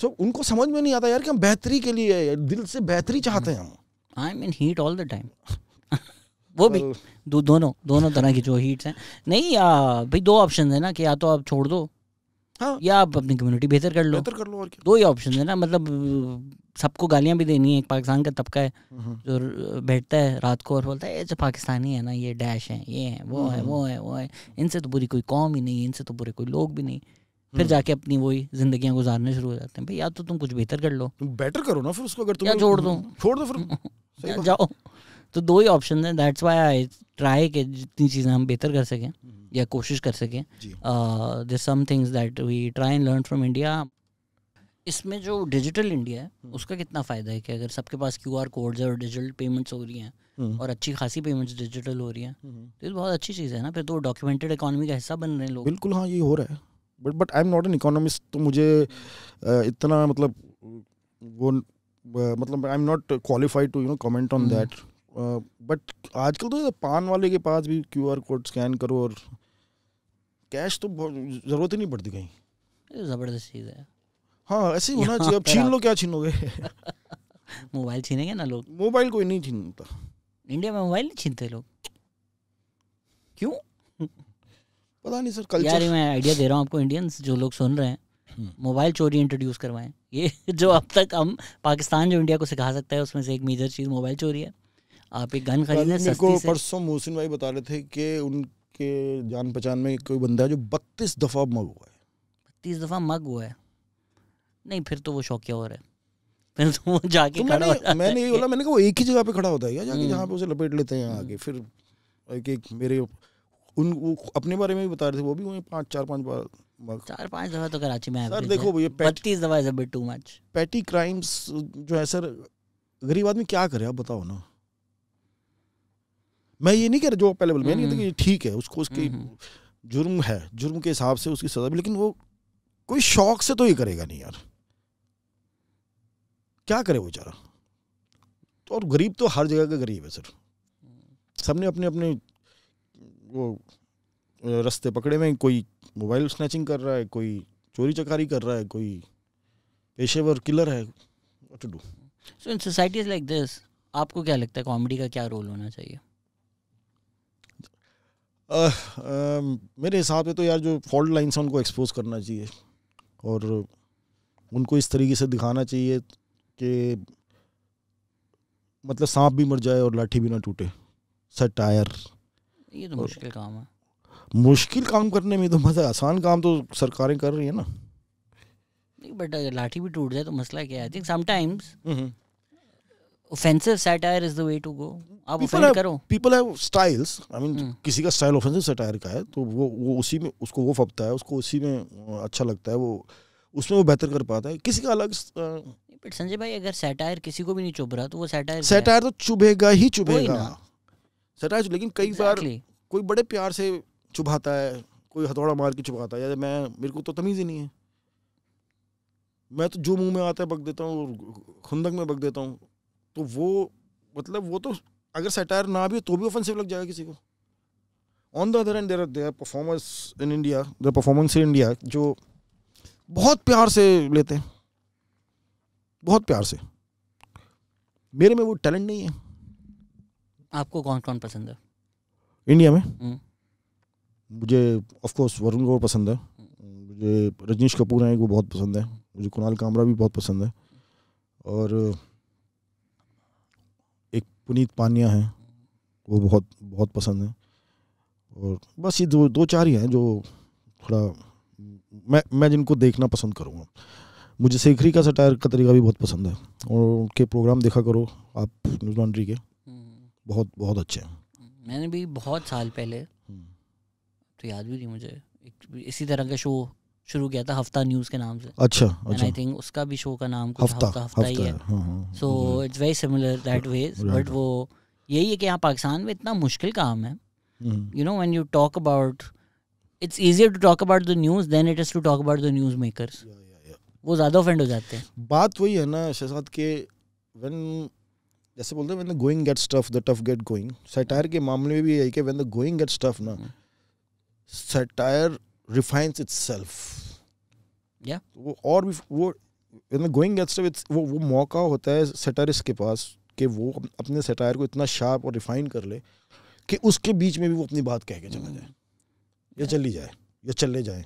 so उनको समझ में नहीं आता यार कि हम बेहतरी के लिए है दिल से बेहतरी चाहते हैं हम I mean heat all the time वो भी दो, दोनों दोनों तरह की जो हीट्स हैं नहीं भाई दो ऑप्शन है ना कि या तो आप छोड़ दो हाँ या आप अपनी कम्युनिटी बेहतर कर लो बेहतर कर लो और क्या दो ही ऑप्शन है ना मतलब सबको गालियां भी देनी है एक पाकिस्तान का तबका है हम्म। जो बैठता है रात को और बोलता है ये जो पाकिस्तानी है ना ये डैश है ये है वो है हम्म। वो है वो है इनसे तो बुरी कोई कौम ही नहीं इनसे तो बुरे कोई लोग भी नहीं फिर हम्म। जाके अपनी वही जिंदगी गुजारने शुरू हो जाते हैं भाई या तो तुम कुछ बेहतर कर लो बेटर करो ना फिर उसको अगर तुम छोड़ दो छोड़ दो फिर जाओ तो दो ही ऑप्शन है दैट्स वाई आई ट्राई के जितनी चीज़ें हम बेहतर कर सकें या कोशिश कर सकें there some things that we try and learn from India इसमें जो डिजिटल इंडिया है हम्म। उसका कितना फ़ायदा है कि अगर सबके पास क्यू आर कोड्स और डिजिटल पेमेंट्स हो रही हैं हम्म। और अच्छी खासी पेमेंट्स डिजिटल हो रही हैं हम्म। तो ये बहुत अच्छी चीज़ है ना फिर तो डॉक्यूमेंटेड इकोनॉमी का हिस्सा बन रहे हैं लोग बिल्कुल हाँ ये हो रहा है but but I am not an economist तो मुझे इतना मतलब वो मतलब I am not qualified to you know comment on that but आजकल तो पान वाले के पास भी क्यू आर कोड स्कैन करो और कैश तो जरूरत ही नहीं पड़ती कहीं तो जबरदस्त चीज़ है हाँ ऐसे ही होना चाहिए अब छीन लो क्या छीनोगे मोबाइल छीनेंगे ना लोग मोबाइल कोई नहीं छीनता इंडिया में मोबाइल नहीं छीनते लोग क्यों पता नहीं सर कल यार मैं आइडिया दे रहा हूँ आपको इंडियंस जो लोग सुन रहे हैं हम्म। मोबाइल चोरी इंट्रोड्यूस करवाएं ये जो अब तक हम पाकिस्तान जो इंडिया को सिखा सकता है उसमें से एक मेजर चीज़ मोबाइल चोरी है आप एक गन खरीदें परसों मोहसिन भाई बता रहे थे कि उन के जान पहचान में कोई बंदा है जो बत्तीस दफ़ा मग हुआ है बत्तीस दफ़ा मग हुआ है नहीं फिर तो वो शौकिया और है फिर तो वो जाके तो खड़ा मैंने, मैंने ये बोला मैंने कहा वो एक ही जगह पे खड़ा होता है या जाके हम्म। जहाँ पे उसे लपेट लेते हैं आगे फिर एक एक मेरे उन वो अपने बारे में भी बता रहे थे वो भी वहीं पाँच चार पाँच बार चार पांच दफा तो कराची में सर देखो भैया बत्तीस दफा is a bit too much petty crimes जो है सर गरीब आदमी क्या करे आप बताओ ना मैं ये नहीं कह रहा जो बोल मैं नहीं कहता कि हम्म। ठीक है उसको उसकी हम्म, हम्म। जुर्म है जुर्म के हिसाब से उसकी सजा भी लेकिन वो कोई शौक से तो ये करेगा नहीं यार क्या करे वो बेचारा तो और गरीब तो हर जगह का गरीब है सर सबने अपने अपने वो रस्ते पकड़े में कोई मोबाइल स्नैचिंग कर रहा है कोई चोरी चकारी कर रहा है कोई पेशेवर किलर है what to do so in societies like this आपको क्या लगता है कॉमेडी का क्या रोल होना चाहिए मेरे हिसाब से तो यार जो फॉल्ट लाइन्स हैं उनको एक्सपोज करना चाहिए और उनको इस तरीके से दिखाना चाहिए कि मतलब सांप भी मर जाए और लाठी भी ना टूटे टायर ये तो मुश्किल काम है मुश्किल काम करने में तो मजा आसान काम तो सरकारें कर रही है ना नहीं बट लाठी भी टूट जाए तो मसला क्या है sometimes offensive satire is the way to go आप ऑफेंड करो people have styles I mean किसी का style offensive satire का है तो वो वो उसी में उसको वो फपता है उसको उसी में अच्छा लगता है वो उसमें वो बेहतर कर पाता है किसी का अलग बट संजय भाई अगर सैटायर किसी को भी नहीं चुभ रहा तो वो सैटायर सैटायर तो चुभेगा ही चुभेगा सैटायर लेकिन कई exactly. बार कोई बड़े प्यार से चुभाता है कोई हथौड़ा मार के चुभाता है मैं मेरे को तो तमीज़ ही नहीं है मैं तो जो मुंह में आता है बक देता हूँ खुंदक में बक देता हूँ तो वो मतलब वो तो अगर सटायर ना भी हो तो भी ऑफेंसिव लग जाएगा किसी को on the other end there are there performers in India their performance in India जो बहुत प्यार से लेते हैं बहुत प्यार से मेरे में वो टैलेंट नहीं है आपको कौन कौन पसंद है इंडिया में हुँ. हम्म। मुझे ऑफ कोर्स वरुण गौर पसंद है मुझे रजनीश कपूर हैं वो बहुत पसंद है मुझे कुणाल कामरा भी बहुत पसंद है और पुनीत पानिया हैं वो बहुत बहुत पसंद हैं और बस ये दो दो चार ही हैं जो थोड़ा मैं मैं जिनको देखना पसंद करूँगा मुझे सेखरी का सटायर का तरीका भी बहुत पसंद है और उनके प्रोग्राम देखा करो आप न्यूज लॉन्ड्री के हम्म। बहुत बहुत अच्छे हैं हम्म। मैंने भी बहुत साल पहले हम्म। तो याद भी नहीं मुझे इसी तरह का शो शुरू किया था हफ्ता न्यूज के नाम से अच्छा एंड आई थिंक उसका भी शो का नाम कुछ हफ्ता हफ्ता, हफ्ता हफ्ता ही है so it's very similar that way but वो यही है कि यहाँ पाकिस्तान में इतना मुश्किल काम है you know when you talk about it's easier to talk about the news than it is to talk about the news makers वो ज्यादा ऑफेंड हो जाते हैं बात वही है ना शहजाद के व्हेन जैसे बोलते हैं going gets tough the tough get going satire के मामले में भी यही कि when the going gets tough ना सटायर हम्म। रिफाइंस इटसेल्फ या वो और भी वो गोइंग अगेंस्ट वो वो मौका होता है सेटारिस्ट के पास कि वो अपने सेटायर को इतना शार्प और रिफाइन कर ले कि उसके बीच में भी वो अपनी बात कह के चला जाए या चली जाए या चले जाए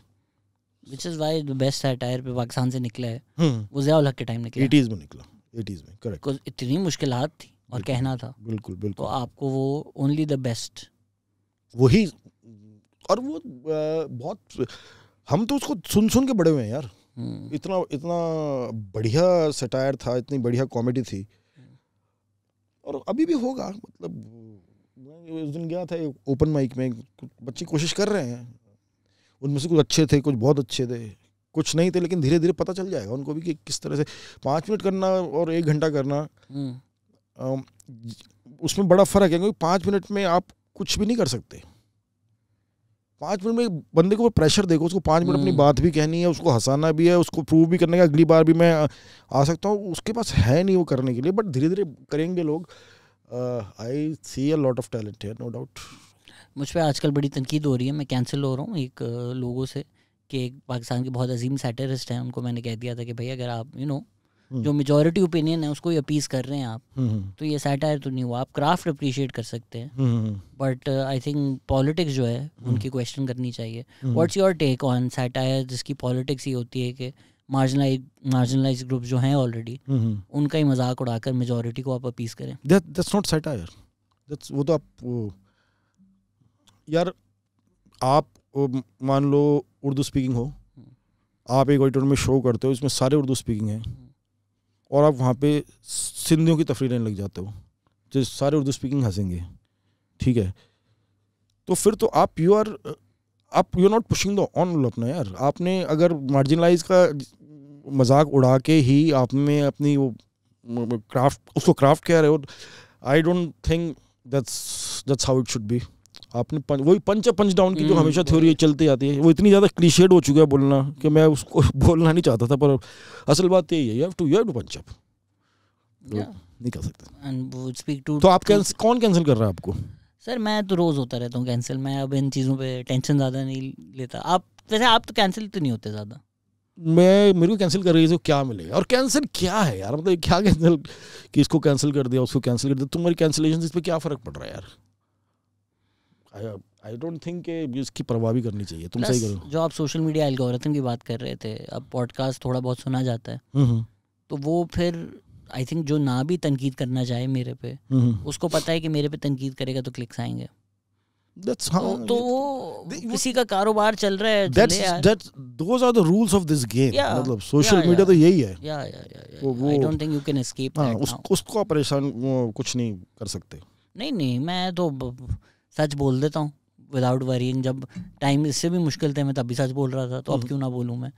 which is why best satire पे पाकिस्तान से निकला है हम्म। वो ज़ियाउल हक के टाइम निकला एटीज़ में निकला एटीज़ में करेक्ट इतनी मुश्किल थी और कहना था बिल्कुल बिल्कुल तो आपको वो ओनली द बेस्ट वही और वो बहुत हम तो उसको सुन सुन के बड़े हुए हैं यार हम्म। इतना इतना बढ़िया सटायर था इतनी बढ़िया कॉमेडी थी और अभी भी होगा मतलब मैं उस दिन गया था ओपन माइक में बच्चे कोशिश कर रहे हैं उनमें से कुछ अच्छे थे कुछ बहुत अच्छे थे कुछ नहीं थे लेकिन धीरे धीरे पता चल जाएगा उनको भी कि किस तरह से पाँच मिनट करना और एक घंटा करना हम्म। उसमें बड़ा फर्क है क्योंकि पाँच मिनट में आप कुछ भी नहीं कर सकते पाँच मिनट में बंदे को प्रेशर देखो उसको पाँच मिनट अपनी हम्म। बात भी कहनी है उसको हंसाना भी है उसको प्रूव भी करने का अगली बार भी मैं आ सकता हूँ उसके पास है नहीं वो करने के लिए बट धीरे धीरे करेंगे लोग I see a lot of talent है नो डाउट मुझ पर आजकल बड़ी तनकीद हो रही है मैं कैंसिल हो रहा हूँ एक लोगों से कि एक पाकिस्तान के बहुत अजीम सैटरिस्ट हैं उनको मैंने कह दिया था कि भाई अगर आप यू you नो know, हम्म। जो मेजोरिटी ओपिनियन है उसको अपीज कर रहे हैं आप हम्म, हम्म। तो ये सैटायर तो नहीं हुआ आप क्राफ्ट अप्रिशिएट कर सकते हैं बट आई थिंक पॉलिटिक्स जो है उनकी क्वेश्चन करनी चाहिए what's your take on satire जिसकी पॉलिटिक्स ही होती है कि मार्जिनलाइज मार्जिनलाइज ग्रुप जो हैं ऑलरेडी उनका ही मजाक उड़ाकर मेजोरिटी को आप अपीज करें दैट्स नॉट सैटायर दैट्स वो तो आप वो, यार आप मान लो उर्दू स्पीकिंग हो आप एक ऑडिटोरियम में शो करते हो इसमें सारे उर्दू स्पीकिंग हैं और आप वहाँ पे सिंधियों की तफरी लग जाते हो जो सारे उर्दू स्पीकिंग हंसेंगे ठीक है तो फिर तो आप यू आर आप you not pushing the on अपना यार आपने अगर मार्जिनलाइज का मजाक उड़ा के ही आपने अपनी वो क्राफ्ट उसको क्राफ्ट कह रहे हो I don't think that's that's how it should be आपने पंच वही पंच पंच डाउन की जो हम्म, हमेशा थ्योरी चलती आती है वो इतनी ज़्यादा क्लीशेड हो चुका है बोलना कि मैं उसको बोलना नहीं चाहता था पर असल बात यही है you have to you have to punch up नहीं कर सकते तो आप कैंस, कौन कैंसिल कर रहा है आपको सर मैं तो रोज़ होता रहता हूँ कैंसिल मैं अब इन चीज़ों पर टेंशन ज़्यादा नहीं लेता आप वैसे आप तो कैंसिल तो नहीं होते ज़्यादा मैं मेरे को कैंसिल कर रही थी तो क्या मिलेगा और कैंसिल क्या है यार मतलब क्या कैंसिल कि इसको कैंसिल कर दिया उसको कैंसिल कर दिया तुम्हारी कैंसिलेशन इस पर क्या फ़र्क पड़ रहा है यार आई डोंट थिंक के इसकी परवाह करनी चाहिए तुम सही करो जो आप सोशल मीडिया एल्गोरिथम की बात कर रहे थे अब पॉडकास्ट थोड़ा बहुत सुना जाता है हम्म, हम्म। तो वो फिर आई थिंक जो ना भी तनकीद करना चाहे मेरे पे हम्म, उसको पता है कि मेरे पे तनकीद करेगा तो क्लिक्स आएंगे That's how तो, हाँ, तो किसी का कारोबार चल रहा है that's, that's, those are the rules of this game. Yeah, मतलब तो यही है yeah, yeah, yeah, yeah, वो, I don't think you can escape हाँ, उस, उसको परेशान कुछ नहीं कर सकते नहीं नहीं मैं तो सच बोल देता हूँ विदाउट वरिंग जब टाइम इससे भी मुश्किल थे मैं तब भी सच बोल रहा था तो अब हम्म। क्यों ना बोलूँ मैं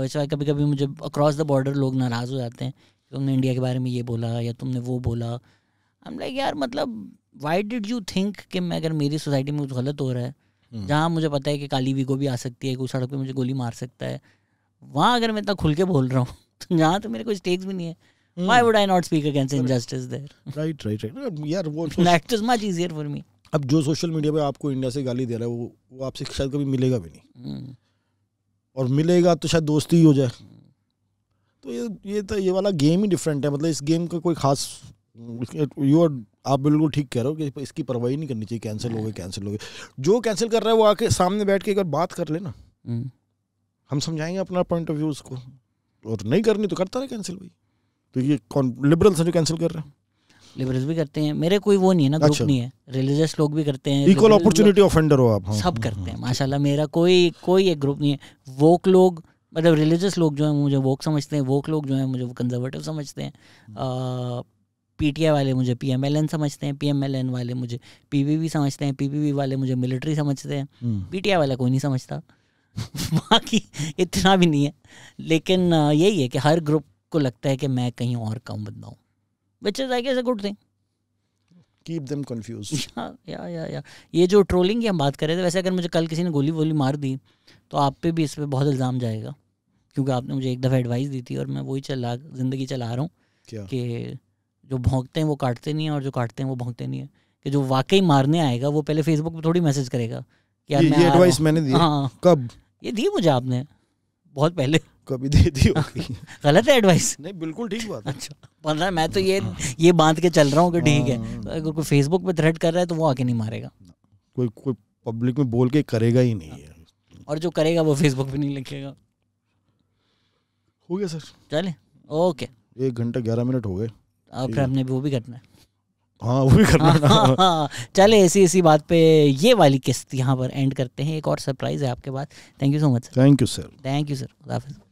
वैसे कभी कभी मुझे अक्रॉस द बॉर्डर लोग नाराज़ हो जाते हैं तुमने इंडिया के बारे में ये बोला या तुमने वो बोला हम लाइक यार मतलब वाई डिड यू थिंक कि मैं अगर मेरी सोसाइटी में कुछ गलत हो रहा है हम्म। जहाँ मुझे पता है कि काली वीगो भी आ सकती है कोई सड़क पे मुझे गोली मार सकता है वहाँ अगर मैं इतना खुल के बोल रहा हूँ तो जहाँ तो मेरे कोई स्टेक्स भी नहीं है Why hmm. would I not speak against injustice there? Right, right, right. Yeah, so that is much easier for me. अब जो सोशल मीडिया पे आपको इंडिया से गाली दे रहा है वो वो आपसे शायद कभी मिलेगा भी नहीं हम्म। और मिलेगा तो शायद दोस्ती ही हो जाए तो ये ये तो ये वाला गेम ही डिफरेंट है मतलब इस गेम का कोई खास यू आर आप बिल्कुल ठीक कह रहे हो कि इसकी परवाही नहीं करनी चाहिए कैंसिल हो गए कैंसिल हो गए जो कैंसिल कर रहा है वो आके सामने बैठ के एक बार बात कर लेना हम्म। हम समझाएंगे अपना पॉइंट ऑफ व्यू उसको और नहीं करनी तो करता रहे कैंसिल भाई तो ये कौन लिबरल्स हैं जो कैंसिल कर रहे हैं लिबरल्स भी करते हैं मेरे कोई वो नहीं है ना ग्रुप अच्छा। नहीं है रिलीजियस लोग भी करते हैं इक्वल अपॉर्चुनिटी ऑफेंडर हो आप हाँ। सब करते हैं हाँ। माशाल्लाह मेरा कोई कोई एक ग्रुप नहीं है वोक लोग मतलब रिलीजियस लोग जो हैं मुझे वोक समझते हैं वोक लोग जो हैं मुझे वो कंजर्वेटिव समझते हैं पीटीआई वाले मुझे पीएमएलएन समझते हैं पीएमएलएन वाले मुझे पीवीवी समझते हैं पीवीवी वाले मुझे मिलिट्री समझते हैं पीटीआई हम्म। वाला कोई नहीं समझता बाकी इतना भी नहीं है लेकिन यही है कि हर ग्रुप को लगता है कि मैं कहीं और कम बदलाऊँ which is I guess a good thing keep them confuse या या या ये जो ट्रोलिंग की हम बात कर रहे थे वैसे अगर मुझे कल किसी ने गोली वोली मार दी तो आप पे भी इस पर बहुत इल्ज़ाम जाएगा क्योंकि आपने मुझे एक दफ़ा एडवाइस दी थी और मैं वही चला ज़िंदगी चला रहा हूँ कि जो भोंकते हैं वो काटते नहीं है और जो काटते हैं वो भोंकते नहीं है कि जो वाकई मारने आएगा वो पहले फेसबुक पर थोड़ी मैसेज करेगा कि यार ये, मैं ये एडवाइस मैंने दी हाँ कब ये दी मुझे आपने बहुत पहले कभी दे दी होगी गलत है एडवाइस नहीं बिल्कुल ठीक बात अच्छा पंद्रह मैं तो ये ये बांध के चल रहा हूँ कि ठीक है हाँ। तो अगर कोई फेसबुक पे थ्रेड कर रहा है तो वो आके नहीं मारेगा कोई कोई पब्लिक में बोल के करेगा ही नहीं है और जो करेगा वो फेसबुक पे नहीं लिखेगा हो गया सर चले ओके एक घंटा ग्यारह मिनट हो गए और हमने वो भी करना है हाँ वो भी करना हाँ, हाँ, हाँ, चले ऐसी ऐसी बात पे ये वाली किस्त यहाँ पर एंड करते हैं एक और सरप्राइज है आपके बाद thank you so much thank you sir thank you sir खुदाफिज